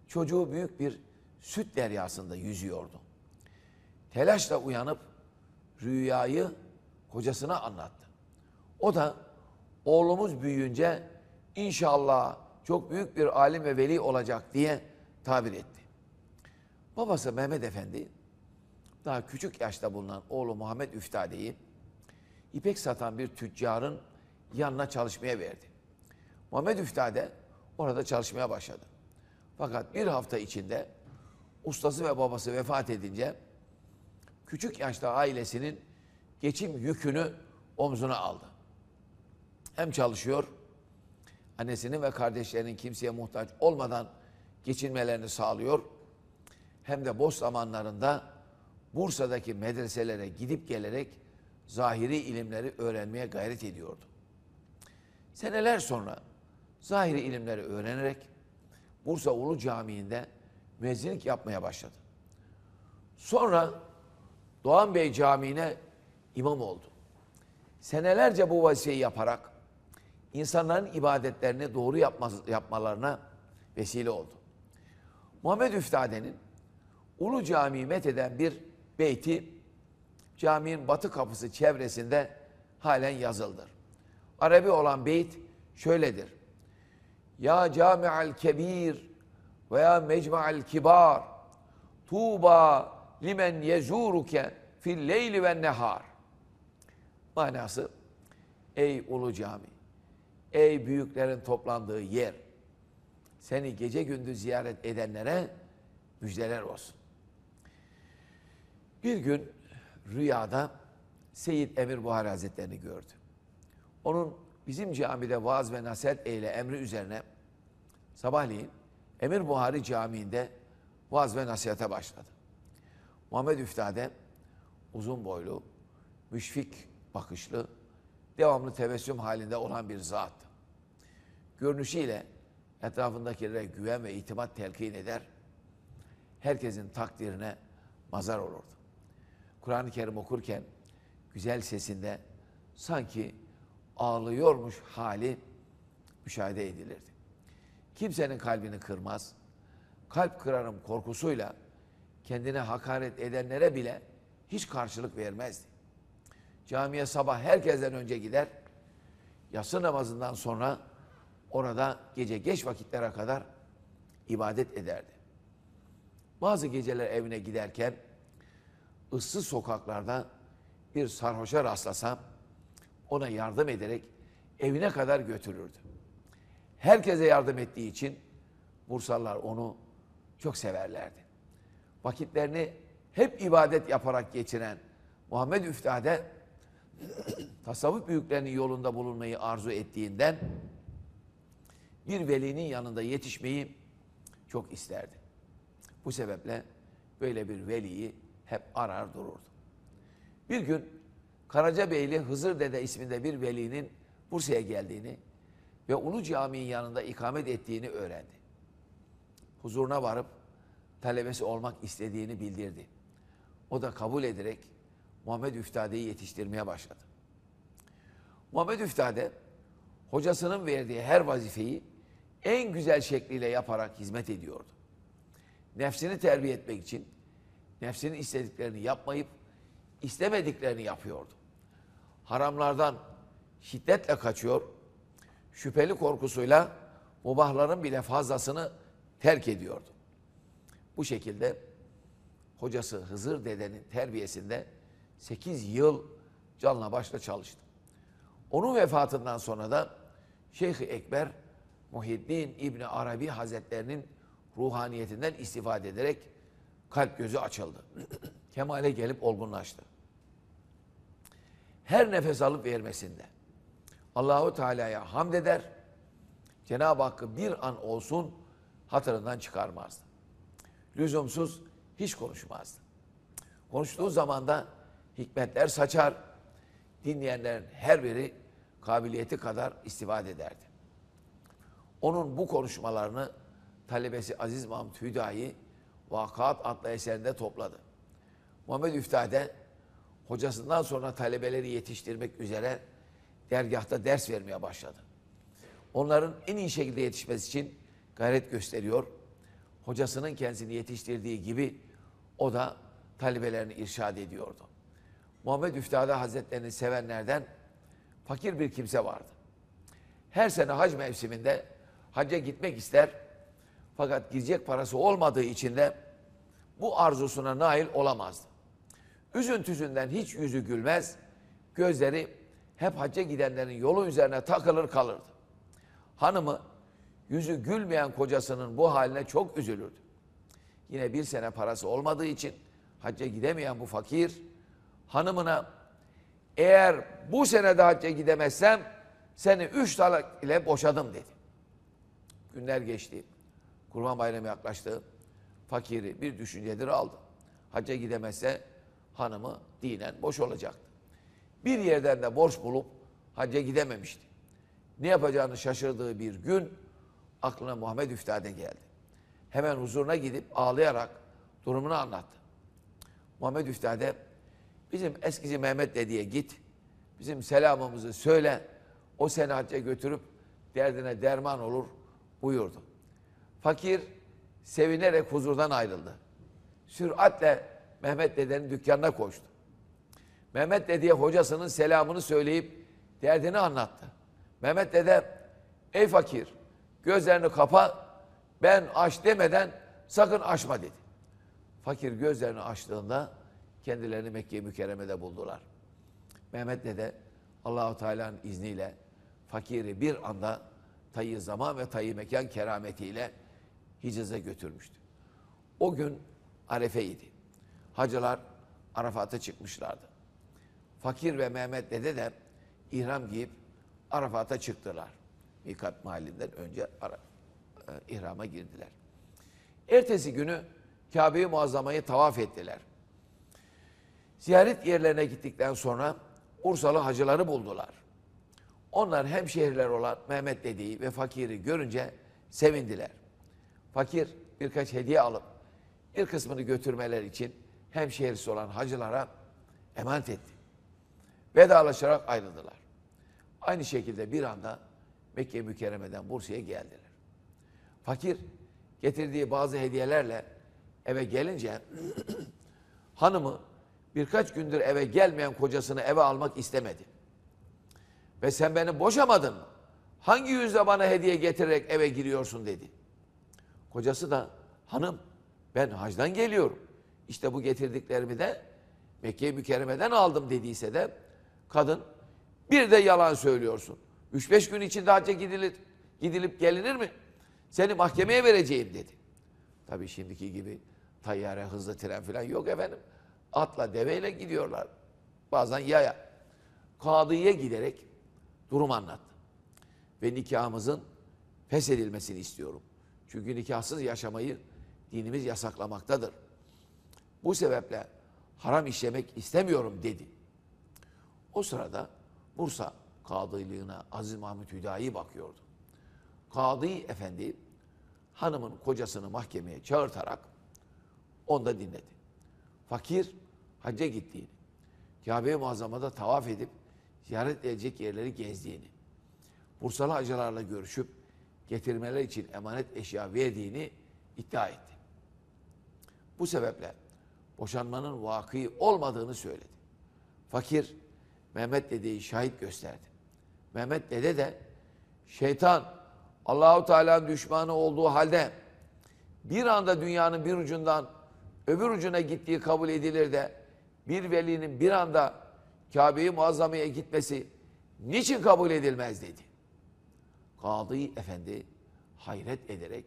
Çocuğu büyük bir süt deryasında yüzüyordu. Telaşla uyanıp rüyayı kocasına anlattı. O da oğlumuz büyüyünce inşallah çok büyük bir alim ve veli olacak diye tabir etti. Babası Mehmet Efendi daha küçük yaşta bulunan oğlu Muhammed Üftade'yi ipek satan bir tüccarın yanına çalışmaya verdi. Muhammed Üftade orada çalışmaya başladı. Fakat bir hafta içinde ustası ve babası vefat edince küçük yaşta ailesinin geçim yükünü omzuna aldı. Hem çalışıyor, annesinin ve kardeşlerinin kimseye muhtaç olmadan geçinmelerini sağlıyor. Hem de boş zamanlarında Bursa'daki medreselere gidip gelerek zahiri ilimleri öğrenmeye gayret ediyordu. Seneler sonra zahiri ilimleri öğrenerek Bursa Ulu Camii'nde müezzinlik yapmaya başladı. Sonra Doğan Bey Camii'ne imam oldu. Senelerce bu vazifeyi yaparak insanların ibadetlerini doğru yapmaz, yapmalarına vesile oldu. Muhammed Üftade'nin Ulu camii metheden bir beyti caminin batı kapısı çevresinde halen yazıldır. Arabi olan beyt şöyledir. Ya cami'al kebir veya ya mecma'al kibar Tuğba limen yezuruke fil leyli ve nehar Manası ey ulu cami, ey büyüklerin toplandığı yer, seni gece gündüz ziyaret edenlere müjdeler olsun. Bir gün rüyada Seyyid Emir Buhari Hazretlerini gördü. Onun bizim camide vaaz ve nasihat eyle emri üzerine sabahleyin Emir Buhari Camii'nde vaaz ve nasihata başladı. Muhammed Üftade uzun boylu, müşfik bakışlı, devamlı tebessüm halinde olan bir zat. Görünüşüyle etrafındakilere güven ve itimat telkin eder, herkesin takdirine mazar olurdu. Kur'an-ı Kerim okurken güzel sesinde sanki ağlıyormuş hali müşahede edilirdi. Kimsenin kalbini kırmaz, kalp kırarım korkusuyla kendine hakaret edenlere bile hiç karşılık vermezdi. Camiye sabah herkesten önce gider. Yatsı namazından sonra orada gece geç vakitlere kadar ibadet ederdi. Bazı geceler evine giderken ıssız sokaklarda bir sarhoşa rastlasam ona yardım ederek evine kadar götürürdü. Herkese yardım ettiği için Bursalılar onu çok severlerdi. Vakitlerini hep ibadet yaparak geçiren Muhammed Üftade tasavvuf büyüklerinin yolunda bulunmayı arzu ettiğinden bir velinin yanında yetişmeyi çok isterdi. Bu sebeple böyle bir veliyi hep arar dururdu. Bir gün Karacabeyli Hızır Dede isminde bir velinin Bursa'ya geldiğini ve onu caminin yanında ikamet ettiğini öğrendi. Huzuruna varıp talebesi olmak istediğini bildirdi. O da kabul ederek Muhammed Üftade'yi yetiştirmeye başladı. Muhammed Üftade hocasının verdiği her vazifeyi en güzel şekliyle yaparak hizmet ediyordu. Nefsini terbiye etmek için nefsinin istediklerini yapmayıp istemediklerini yapıyordu. Haramlardan şiddetle kaçıyor, şüpheli korkusuyla mubahların bile fazlasını terk ediyordu. Bu şekilde hocası Hızır dedenin terbiyesinde 8 yıl canla başla çalıştım. Onun vefatından sonra da Şeyh-i Ekber Muhyiddin İbni Arabi Hazretlerinin ruhaniyetinden istifade ederek kalp gözü açıldı. Kemale gelip olgunlaştı. Her nefes alıp vermesinde Allahu Teala'ya hamd eder. Cenab-ı Hakk'ı bir an olsun hatırından çıkarmazdı. Lüzumsuz hiç konuşmazdı. Konuştuğu zaman da hikmetler saçar. Dinleyenlerin her biri kabiliyeti kadar istifade ederdi. Onun bu konuşmalarını talebesi Aziz Mahmut Hüdayi Vakat adlı eserinde topladı. Muhammed Üftade hocasından sonra talebeleri yetiştirmek üzere dergahta ders vermeye başladı. Onların en iyi şekilde yetişmesi için gayret gösteriyor. Hocasının kendisini yetiştirdiği gibi o da talebelerini irşad ediyordu. Muhammed Üftade Hazretlerini sevenlerden fakir bir kimse vardı. Her sene hac mevsiminde hacca gitmek ister fakat gidecek parası olmadığı için de bu arzusuna nail olamazdı. Üzüntüsünden hiç yüzü gülmez, gözleri hep hacca gidenlerin yolu üzerine takılır kalırdı. Hanımı yüzü gülmeyen kocasının bu haline çok üzülürdü. Yine bir sene parası olmadığı için hacca gidemeyen bu fakir hanımına eğer bu sene de hacca gidemezsem seni üç talak ile boşadım dedi. Günler geçti. Kurban bayramı yaklaştı. Fakiri bir düşüncedir aldı. Hacca gidemezse hanımı dinen boş olacaktı. Bir yerden de borç bulup hacca gidememişti. Ne yapacağını şaşırdığı bir gün aklına Muhammed Üftade geldi. Hemen huzuruna gidip ağlayarak durumunu anlattı. Muhammed Üftade Bizim eskici Mehmet dediye git. Bizim selamımızı söyle. O seni hacca götürüp derdine derman olur buyurdu. Fakir sevinerek huzurdan ayrıldı. Süratle Mehmet dedenin dükkanına koştu. Mehmet dediye hocasının selamını söyleyip derdini anlattı. Mehmet dede ey fakir gözlerini kapa ben aç demeden sakın açma dedi. Fakir gözlerini açtığında kendilerini Mekke-i Mükerreme'de buldular. Mehmet Dede Allahu Teala'nın izniyle fakiri bir anda tayı zaman ve tayı mekan kerametiyle Hicaz'a götürmüştü. O gün Arefe'ydi. Hacılar Arafat'a çıkmışlardı. Fakir ve Mehmet Dede de ihram giyip Arafat'a çıktılar. Mikat mahallinden önce e, ihrama girdiler. Ertesi günü kabe Muazzama'yı tavaf ettiler. Ziyaret yerlerine gittikten sonra Ursalı hacıları buldular. Onlar hemşehriler olan Mehmet dediği ve fakiri görünce sevindiler. Fakir birkaç hediye alıp bir kısmını götürmeler için hemşehrisi olan hacılara emanet etti. Vedalaşarak ayrıldılar. Aynı şekilde bir anda Mekke mükerremeden Bursa'ya geldiler. Fakir getirdiği bazı hediyelerle eve gelince hanımı birkaç gündür eve gelmeyen kocasını eve almak istemedi. Ve sen beni boşamadın mı? Hangi yüzle bana hediye getirerek eve giriyorsun dedi. Kocası da hanım ben hacdan geliyorum. İşte bu getirdiklerimi de Mekke-i Mükerreme'den aldım dediyse de kadın bir de yalan söylüyorsun. 3-5 gün içinde hacca gidilir, gidilip gelinir mi? Seni mahkemeye vereceğim dedi. Tabii şimdiki gibi tayyare hızlı tren falan yok efendim. Atla deveyle gidiyorlar. Bazen yaya. Kadıya giderek durum anlattı. Ve nikahımızın feshedilmesini istiyorum. Çünkü nikahsız yaşamayı dinimiz yasaklamaktadır. Bu sebeple haram işlemek istemiyorum dedi. O sırada Bursa kadılığına Aziz Mahmut Hüdayi bakıyordu. Kadı efendi hanımın kocasını mahkemeye çağırtarak onu da dinledi. Fakir hacca gittiğini, Kabe-i Muazzama'da tavaf edip ziyaret edecek yerleri gezdiğini, Bursalı hacılarla görüşüp getirmeler için emanet eşya verdiğini iddia etti. Bu sebeple boşanmanın vakı olmadığını söyledi. Fakir Mehmet dedeyi şahit gösterdi. Mehmet dede de şeytan Allahu Teala'nın düşmanı olduğu halde bir anda dünyanın bir ucundan öbür ucuna gittiği kabul edilir de bir velinin bir anda Kabe'yi muazzamaya gitmesi niçin kabul edilmez dedi. Kadı efendi hayret ederek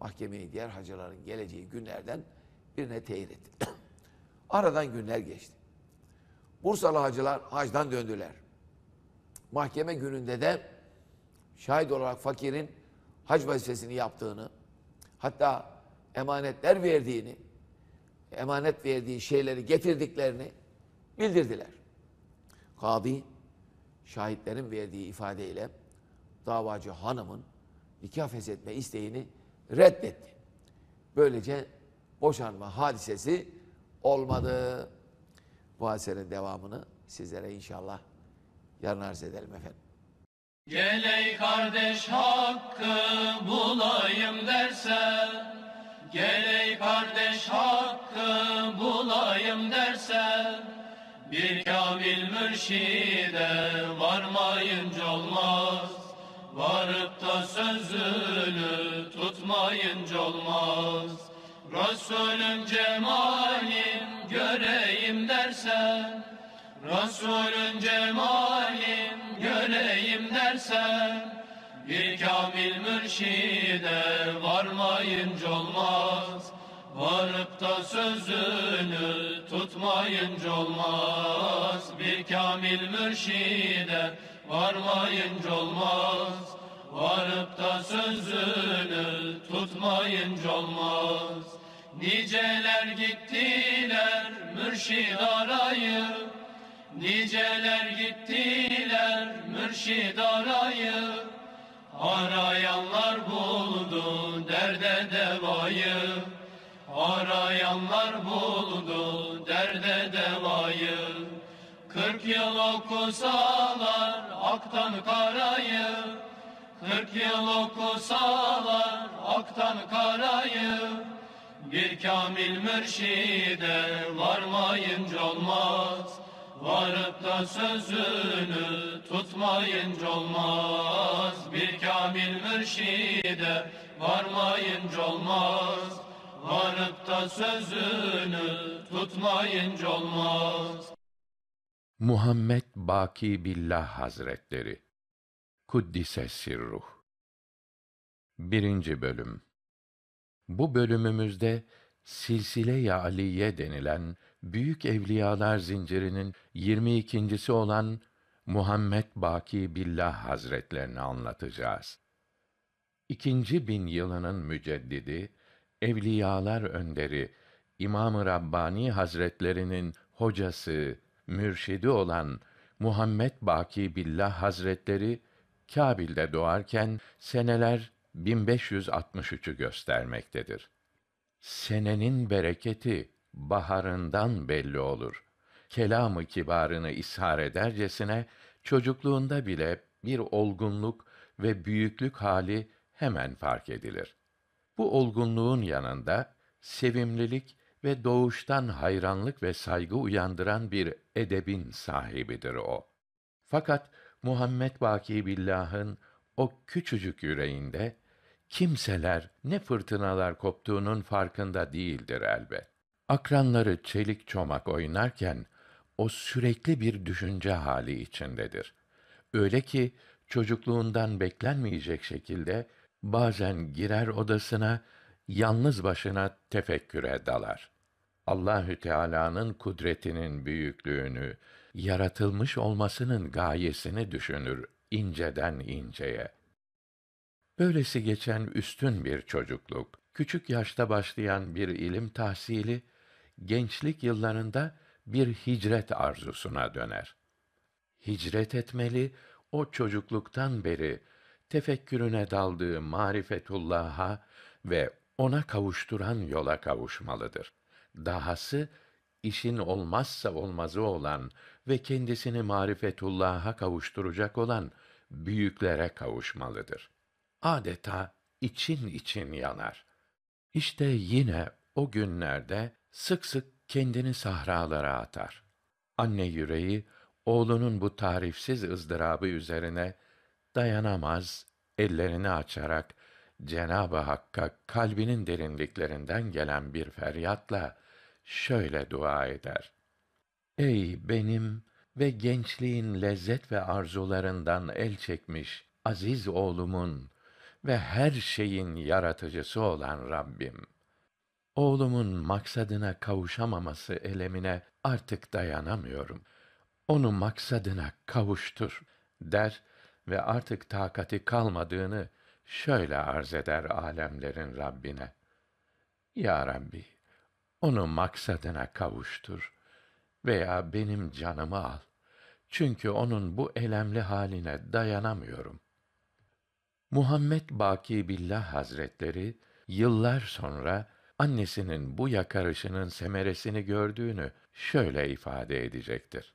mahkemeyi diğer hacıların geleceği günlerden birine teyit etti. Aradan günler geçti. Bursalı hacılar hacdan döndüler. Mahkeme gününde de şahit olarak fakirin hac vazifesini yaptığını, hatta emanetler verdiğini, emanet verdiği şeyleri getirdiklerini bildirdiler. Kadi, şahitlerin verdiği ifadeyle davacı hanımın nikah feshetme isteğini reddetti. Böylece boşanma hadisesi olmadı. Bu hadisenin devamını sizlere inşallah yarın arz edelim efendim. Gel ey kardeş hakkı bulayım dersen Gel ey kardeş hakkı bulayım dersen Bir kamil mürşide varmayınca olmaz Varıp da sözünü tutmayınca olmaz Resulün cemalim göreyim dersen Resulün cemalim göreyim dersen bir kamil mürşide varmayınca olmaz Varıp da sözünü tutmayınca olmaz Bir kamil mürşide varmayınca olmaz Varıp da sözünü tutmayınca olmaz Niceler gittiler mürşid arayıp Niceler gittiler mürşid arayıp Arayanlar buldu derde devayı Arayanlar buldu derde devayı Kırk yıl okusalar aktan karayı Kırk yıl okusalar aktan karayı Bir kamil mürşide varmayınca olmaz varıp da sözünü tutmayınca olmaz. Bir kamil mürşide varmayınca olmaz. Varıp da sözünü tutmayınca olmaz. Muhammed Baki Billah Hazretleri Kuddise Sirruh Birinci Bölüm Bu bölümümüzde Silsile-i Aliye denilen büyük evliyalar zincirinin 22.si olan Muhammed Baki Billah Hazretlerini anlatacağız. İkinci bin yılının müceddidi, evliyalar önderi İmam-ı Rabbani Hazretlerinin hocası, mürşidi olan Muhammed Baki Billah Hazretleri Kabil'de doğarken seneler 1563'ü göstermektedir. Senenin bereketi baharından belli olur. Kelamı kibarını ishar edercesine çocukluğunda bile bir olgunluk ve büyüklük hali hemen fark edilir. Bu olgunluğun yanında sevimlilik ve doğuştan hayranlık ve saygı uyandıran bir edebin sahibidir o. Fakat Muhammed Baki Billah'ın o küçücük yüreğinde kimseler ne fırtınalar koptuğunun farkında değildir elbet. Akranları çelik çomak oynarken o sürekli bir düşünce hali içindedir. Öyle ki çocukluğundan beklenmeyecek şekilde bazen girer odasına yalnız başına tefekküre dalar. Allahü Teala'nın kudretinin büyüklüğünü, yaratılmış olmasının gayesini düşünür inceden inceye. Böylesi geçen üstün bir çocukluk, küçük yaşta başlayan bir ilim tahsili gençlik yıllarında bir hicret arzusuna döner. Hicret etmeli, o çocukluktan beri tefekkürüne daldığı marifetullah'a ve ona kavuşturan yola kavuşmalıdır. Dahası işin olmazsa olmazı olan ve kendisini marifetullah'a kavuşturacak olan büyüklere kavuşmalıdır. Adeta için için yanar. İşte yine o günlerde sık sık kendini sahralara atar. Anne yüreği oğlunun bu tarifsiz ızdırabı üzerine dayanamaz, ellerini açarak Cenab-ı Hakk'a kalbinin derinliklerinden gelen bir feryatla şöyle dua eder. Ey benim ve gençliğin lezzet ve arzularından el çekmiş aziz oğlumun ve her şeyin yaratıcısı olan Rabbim.'' Oğlumun maksadına kavuşamaması elemine artık dayanamıyorum. Onu maksadına kavuştur der ve artık takati kalmadığını şöyle arz eder alemlerin Rabbine. Ya Rabbi, onu maksadına kavuştur veya benim canımı al. Çünkü onun bu elemli haline dayanamıyorum. Muhammed Baki Billah Hazretleri yıllar sonra annesinin bu yakarışının semeresini gördüğünü şöyle ifade edecektir.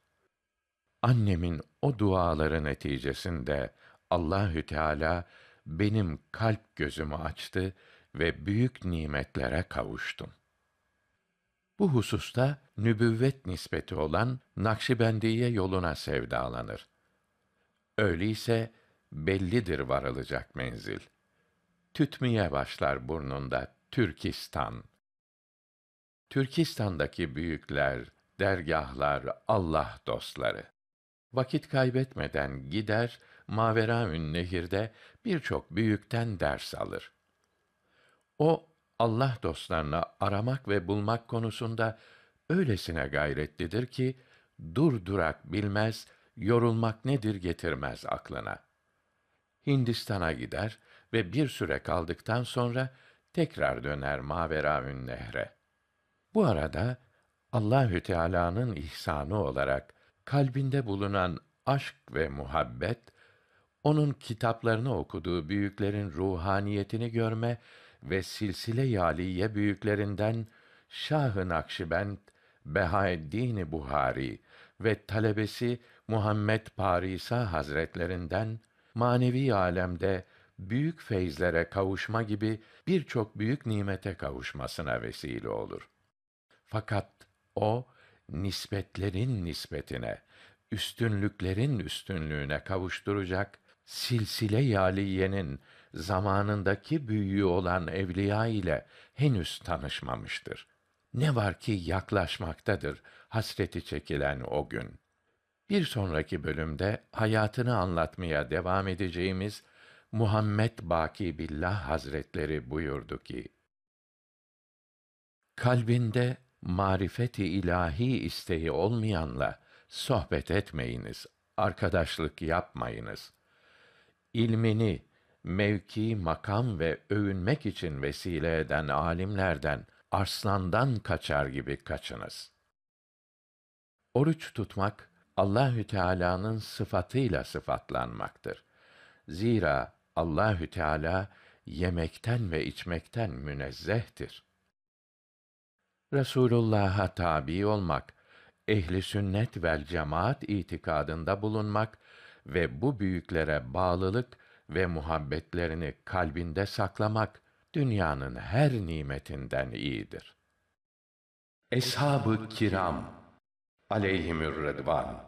Annemin o duaları neticesinde Allahü Teala benim kalp gözümü açtı ve büyük nimetlere kavuştum. Bu hususta nübüvvet nispeti olan Nakşibendiye yoluna sevdalanır. Öyleyse bellidir varılacak menzil. Tütmeye başlar burnunda Türkistan Türkistan'daki büyükler, dergahlar, Allah dostları. Vakit kaybetmeden gider, Maveraün Nehir'de birçok büyükten ders alır. O, Allah dostlarını aramak ve bulmak konusunda öylesine gayretlidir ki, dur durak bilmez, yorulmak nedir getirmez aklına. Hindistan'a gider ve bir süre kaldıktan sonra, tekrar döner Maveraün Nehre. Bu arada Allahü Teala'nın ihsanı olarak kalbinde bulunan aşk ve muhabbet onun kitaplarını okuduğu büyüklerin ruhaniyetini görme ve silsile yaliye büyüklerinden Şah-ı Nakşibend Behaeddin Buhari ve talebesi Muhammed Parisa Hazretlerinden manevi alemde büyük feyzlere kavuşma gibi birçok büyük nimete kavuşmasına vesile olur. Fakat o nispetlerin nispetine, üstünlüklerin üstünlüğüne kavuşturacak silsile yaliyenin zamanındaki büyüğü olan evliya ile henüz tanışmamıştır. Ne var ki yaklaşmaktadır hasreti çekilen o gün. Bir sonraki bölümde hayatını anlatmaya devam edeceğimiz Muhammed Baki Billah Hazretleri buyurdu ki: Kalbinde marifeti ilahi isteği olmayanla sohbet etmeyiniz, arkadaşlık yapmayınız. İlmini mevki, makam ve övünmek için vesile eden alimlerden, arslandan kaçar gibi kaçınız. Oruç tutmak Allahü Teala'nın sıfatıyla sıfatlanmaktır. Zira Allahü Teala yemekten ve içmekten münezzehtir. Resulullah'a tabi olmak, ehli sünnet ve cemaat itikadında bulunmak ve bu büyüklere bağlılık ve muhabbetlerini kalbinde saklamak dünyanın her nimetinden iyidir. Eshab-ı Kiram aleyhimür redvan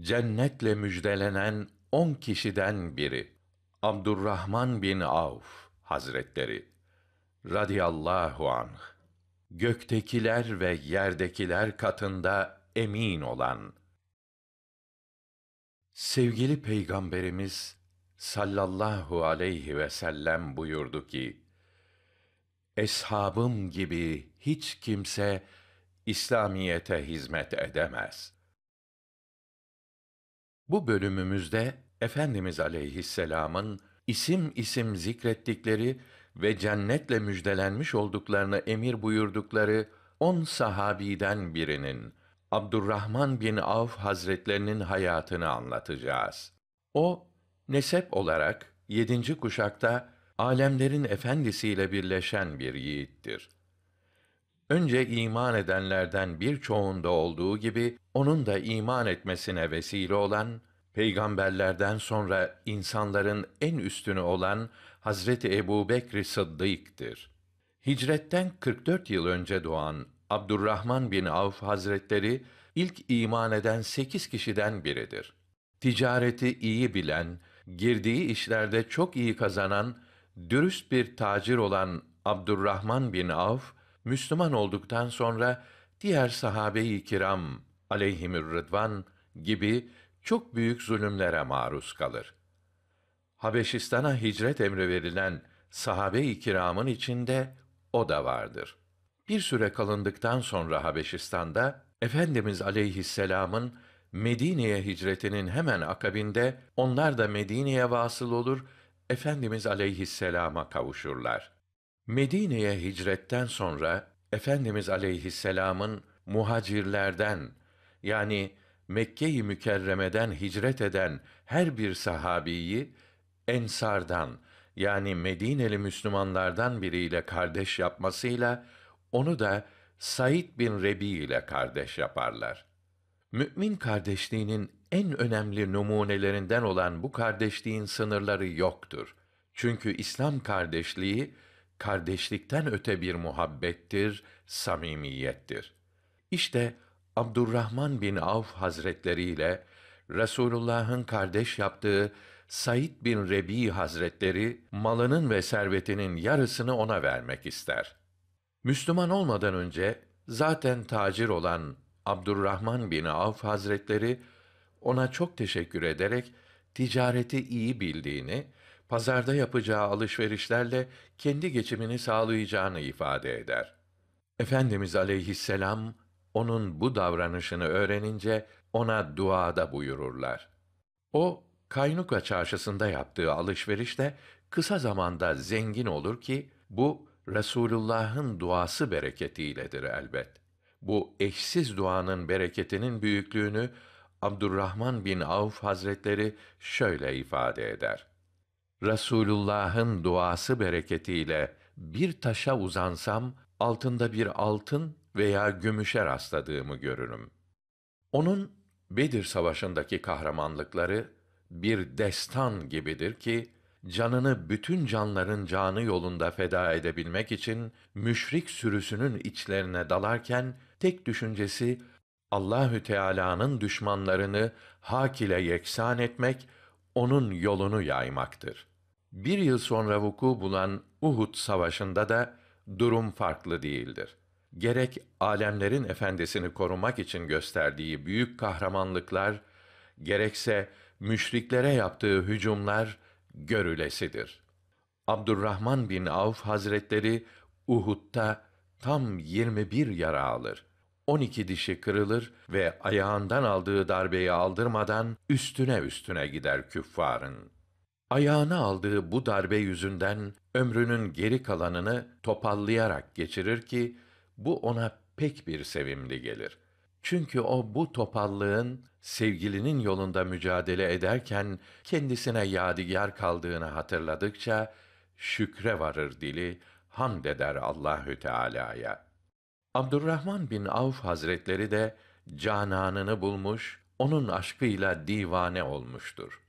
cennetle müjdelenen on kişiden biri. Abdurrahman bin Avf Hazretleri radıyallahu anh göktekiler ve yerdekiler katında emin olan Sevgili Peygamberimiz sallallahu aleyhi ve sellem buyurdu ki, Eshabım gibi hiç kimse İslamiyete hizmet edemez. Bu bölümümüzde Efendimiz aleyhisselamın isim isim zikrettikleri ve cennetle müjdelenmiş olduklarını emir buyurdukları on sahabiden birinin Abdurrahman bin Avf Hazretlerinin hayatını anlatacağız. O nesep olarak yedinci kuşakta alemlerin efendisiyle birleşen bir yiğittir. Önce iman edenlerden birçoğunda olduğu gibi onun da iman etmesine vesile olan Peygamberlerden sonra insanların en üstünü olan Hazreti Ebu Bekri Sıddık'tır. Hicretten 44 yıl önce doğan Abdurrahman bin Avf Hazretleri ilk iman eden 8 kişiden biridir. Ticareti iyi bilen, girdiği işlerde çok iyi kazanan, dürüst bir tacir olan Abdurrahman bin Avf, Müslüman olduktan sonra diğer sahabe-i kiram aleyhimür rıdvan gibi çok büyük zulümlere maruz kalır. Habeşistan'a hicret emri verilen sahabe-i kiramın içinde o da vardır. Bir süre kalındıktan sonra Habeşistan'da Efendimiz aleyhisselamın Medine'ye hicretinin hemen akabinde onlar da Medine'ye vasıl olur, Efendimiz aleyhisselama kavuşurlar. Medine'ye hicretten sonra Efendimiz aleyhisselamın muhacirlerden yani Mekke-i Mükerreme'den hicret eden her bir sahabiyi Ensar'dan yani Medineli Müslümanlardan biriyle kardeş yapmasıyla onu da Said bin Rebi ile kardeş yaparlar. Mümin kardeşliğinin en önemli numunelerinden olan bu kardeşliğin sınırları yoktur. Çünkü İslam kardeşliği kardeşlikten öte bir muhabbettir, samimiyettir. İşte Abdurrahman bin Avf Hazretleri ile Resulullah'ın kardeş yaptığı Said bin Rebi Hazretleri malının ve servetinin yarısını ona vermek ister. Müslüman olmadan önce zaten tacir olan Abdurrahman bin Avf Hazretleri ona çok teşekkür ederek ticareti iyi bildiğini, pazarda yapacağı alışverişlerle kendi geçimini sağlayacağını ifade eder. Efendimiz aleyhisselam onun bu davranışını öğrenince ona duada buyururlar. O Kaynuka çarşısında yaptığı alışverişte kısa zamanda zengin olur ki bu Resulullah'ın duası bereketiyledir elbet. Bu eşsiz duanın bereketinin büyüklüğünü Abdurrahman bin Avf Hazretleri şöyle ifade eder. Resulullah'ın duası bereketiyle bir taşa uzansam altında bir altın veya gümüşe rastladığımı görürüm. Onun Bedir Savaşı'ndaki kahramanlıkları bir destan gibidir ki canını bütün canların canı yolunda feda edebilmek için müşrik sürüsünün içlerine dalarken tek düşüncesi Allahü Teala'nın düşmanlarını hak ile yeksan etmek, onun yolunu yaymaktır. Bir yıl sonra vuku bulan Uhud Savaşı'nda da durum farklı değildir gerek alemlerin efendisini korumak için gösterdiği büyük kahramanlıklar, gerekse müşriklere yaptığı hücumlar görülesidir. Abdurrahman bin Avf Hazretleri Uhud'da tam 21 yara alır. 12 dişi kırılır ve ayağından aldığı darbeyi aldırmadan üstüne üstüne gider küffarın. Ayağına aldığı bu darbe yüzünden ömrünün geri kalanını topallayarak geçirir ki bu ona pek bir sevimli gelir. Çünkü o bu topallığın sevgilinin yolunda mücadele ederken kendisine yadigar kaldığını hatırladıkça şükre varır dili, hamd eder Allahü Teala'ya. Abdurrahman bin Avf Hazretleri de cananını bulmuş, onun aşkıyla divane olmuştur.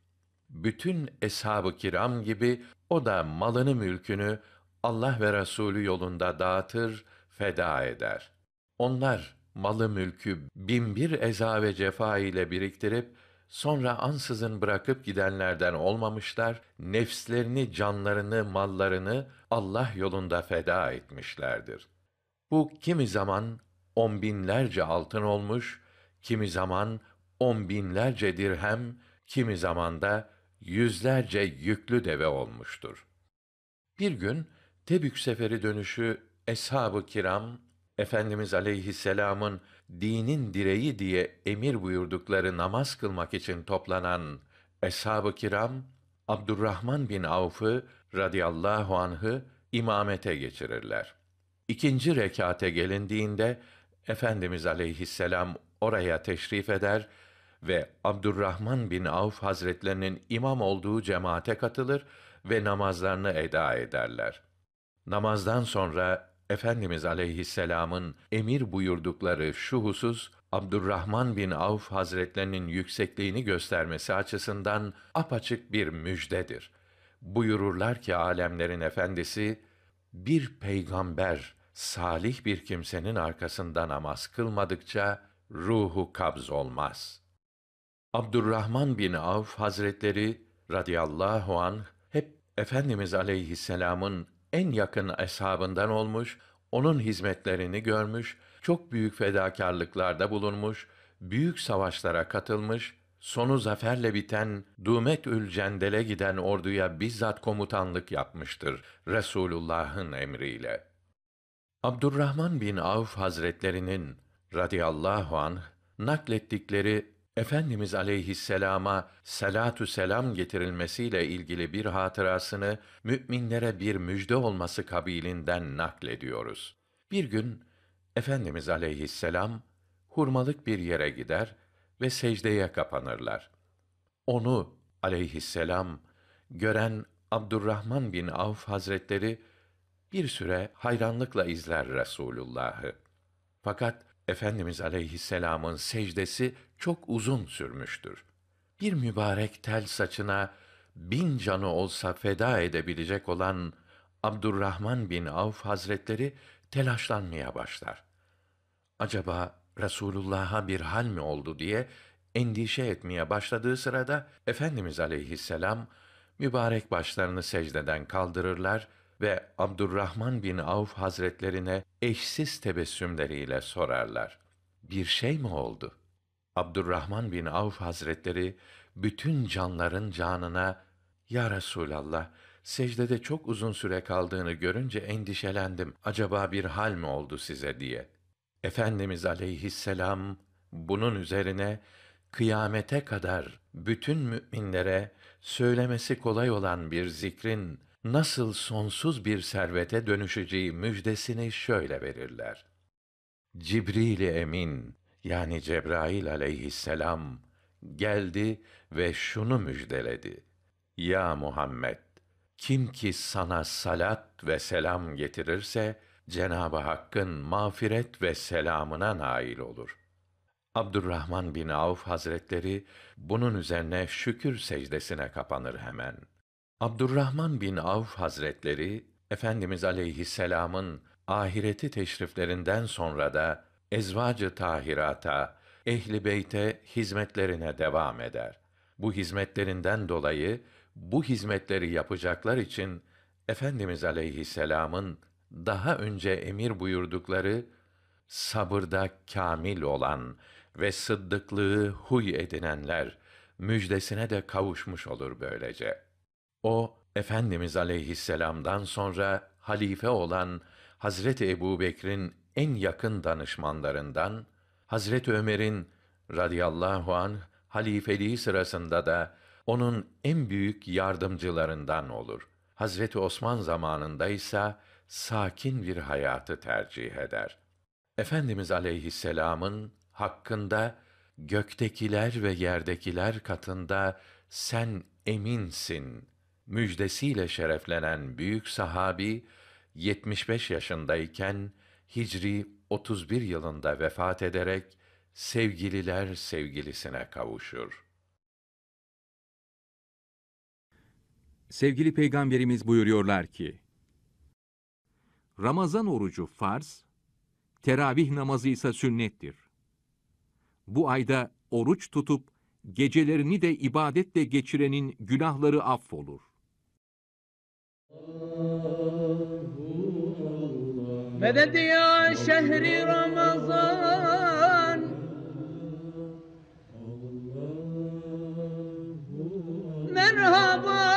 Bütün eshab-ı kiram gibi o da malını mülkünü Allah ve Resulü yolunda dağıtır, feda eder. Onlar malı mülkü binbir eza ve cefa ile biriktirip sonra ansızın bırakıp gidenlerden olmamışlar, nefslerini, canlarını, mallarını Allah yolunda feda etmişlerdir. Bu kimi zaman on binlerce altın olmuş, kimi zaman on binlerce dirhem, kimi zaman da yüzlerce yüklü deve olmuştur. Bir gün Tebük seferi dönüşü Eshab-ı kiram, Efendimiz aleyhisselamın dinin direği diye emir buyurdukları namaz kılmak için toplanan eshab-ı kiram, Abdurrahman bin Avf'ı radıyallahu anh'ı imamete geçirirler. İkinci rekate gelindiğinde Efendimiz aleyhisselam oraya teşrif eder ve Abdurrahman bin Avf hazretlerinin imam olduğu cemaate katılır ve namazlarını eda ederler. Namazdan sonra Efendimiz aleyhisselamın emir buyurdukları şu husus, Abdurrahman bin Avf hazretlerinin yüksekliğini göstermesi açısından apaçık bir müjdedir. Buyururlar ki alemlerin efendisi, bir peygamber, salih bir kimsenin arkasında namaz kılmadıkça ruhu kabz olmaz. Abdurrahman bin Avf hazretleri radıyallahu anh hep Efendimiz aleyhisselamın en yakın eshabından olmuş, onun hizmetlerini görmüş, çok büyük fedakarlıklarda bulunmuş, büyük savaşlara katılmış, sonu zaferle biten Dumetül Cendel'e giden orduya bizzat komutanlık yapmıştır Resulullah'ın emriyle. Abdurrahman bin Avf Hazretlerinin radıyallahu anh naklettikleri Efendimiz aleyhisselama salatu selam getirilmesiyle ilgili bir hatırasını müminlere bir müjde olması kabilinden naklediyoruz. Bir gün Efendimiz aleyhisselam hurmalık bir yere gider ve secdeye kapanırlar. Onu aleyhisselam gören Abdurrahman bin Avf Hazretleri bir süre hayranlıkla izler Resulullah'ı. Fakat Efendimiz aleyhisselamın secdesi çok uzun sürmüştür. Bir mübarek tel saçına bin canı olsa feda edebilecek olan Abdurrahman bin Avf hazretleri telaşlanmaya başlar. Acaba Resulullah'a bir hal mi oldu diye endişe etmeye başladığı sırada Efendimiz aleyhisselam mübarek başlarını secdeden kaldırırlar ve Abdurrahman bin Avf hazretlerine eşsiz tebessümleriyle sorarlar. Bir şey mi oldu? Abdurrahman bin Avf hazretleri bütün canların canına ya Resulallah, secdede çok uzun süre kaldığını görünce endişelendim. Acaba bir hal mi oldu size diye. Efendimiz aleyhisselam bunun üzerine kıyamete kadar bütün müminlere söylemesi kolay olan bir zikrin nasıl sonsuz bir servete dönüşeceği müjdesini şöyle verirler. Cibril-i Emin yani Cebrail aleyhisselam geldi ve şunu müjdeledi. Ya Muhammed! Kim ki sana salat ve selam getirirse, Cenab-ı Hakk'ın mağfiret ve selamına nail olur. Abdurrahman bin Avf Hazretleri bunun üzerine şükür secdesine kapanır hemen.'' Abdurrahman bin Avf Hazretleri, Efendimiz aleyhisselamın ahireti teşriflerinden sonra da ezvacı tahirata, ehli beyte hizmetlerine devam eder. Bu hizmetlerinden dolayı bu hizmetleri yapacaklar için Efendimiz aleyhisselamın daha önce emir buyurdukları sabırda kamil olan ve sıddıklığı huy edinenler müjdesine de kavuşmuş olur böylece.'' O, Efendimiz aleyhisselamdan sonra halife olan Hazreti Ebu en yakın danışmanlarından, Hazreti Ömer'in radıyallahu an halifeliği sırasında da onun en büyük yardımcılarından olur. Hazreti Osman zamanında ise sakin bir hayatı tercih eder. Efendimiz aleyhisselamın hakkında göktekiler ve yerdekiler katında sen eminsin müjdesiyle şereflenen büyük sahabi 75 yaşındayken Hicri 31 yılında vefat ederek sevgililer sevgilisine kavuşur. Sevgili Peygamberimiz buyuruyorlar ki, Ramazan orucu farz, teravih namazı ise sünnettir. Bu ayda oruç tutup, gecelerini de ibadetle geçirenin günahları affolur. مدد يا شهر رمضان مرحبا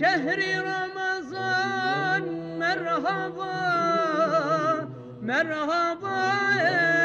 شهر رمضان مرحبا مرحبا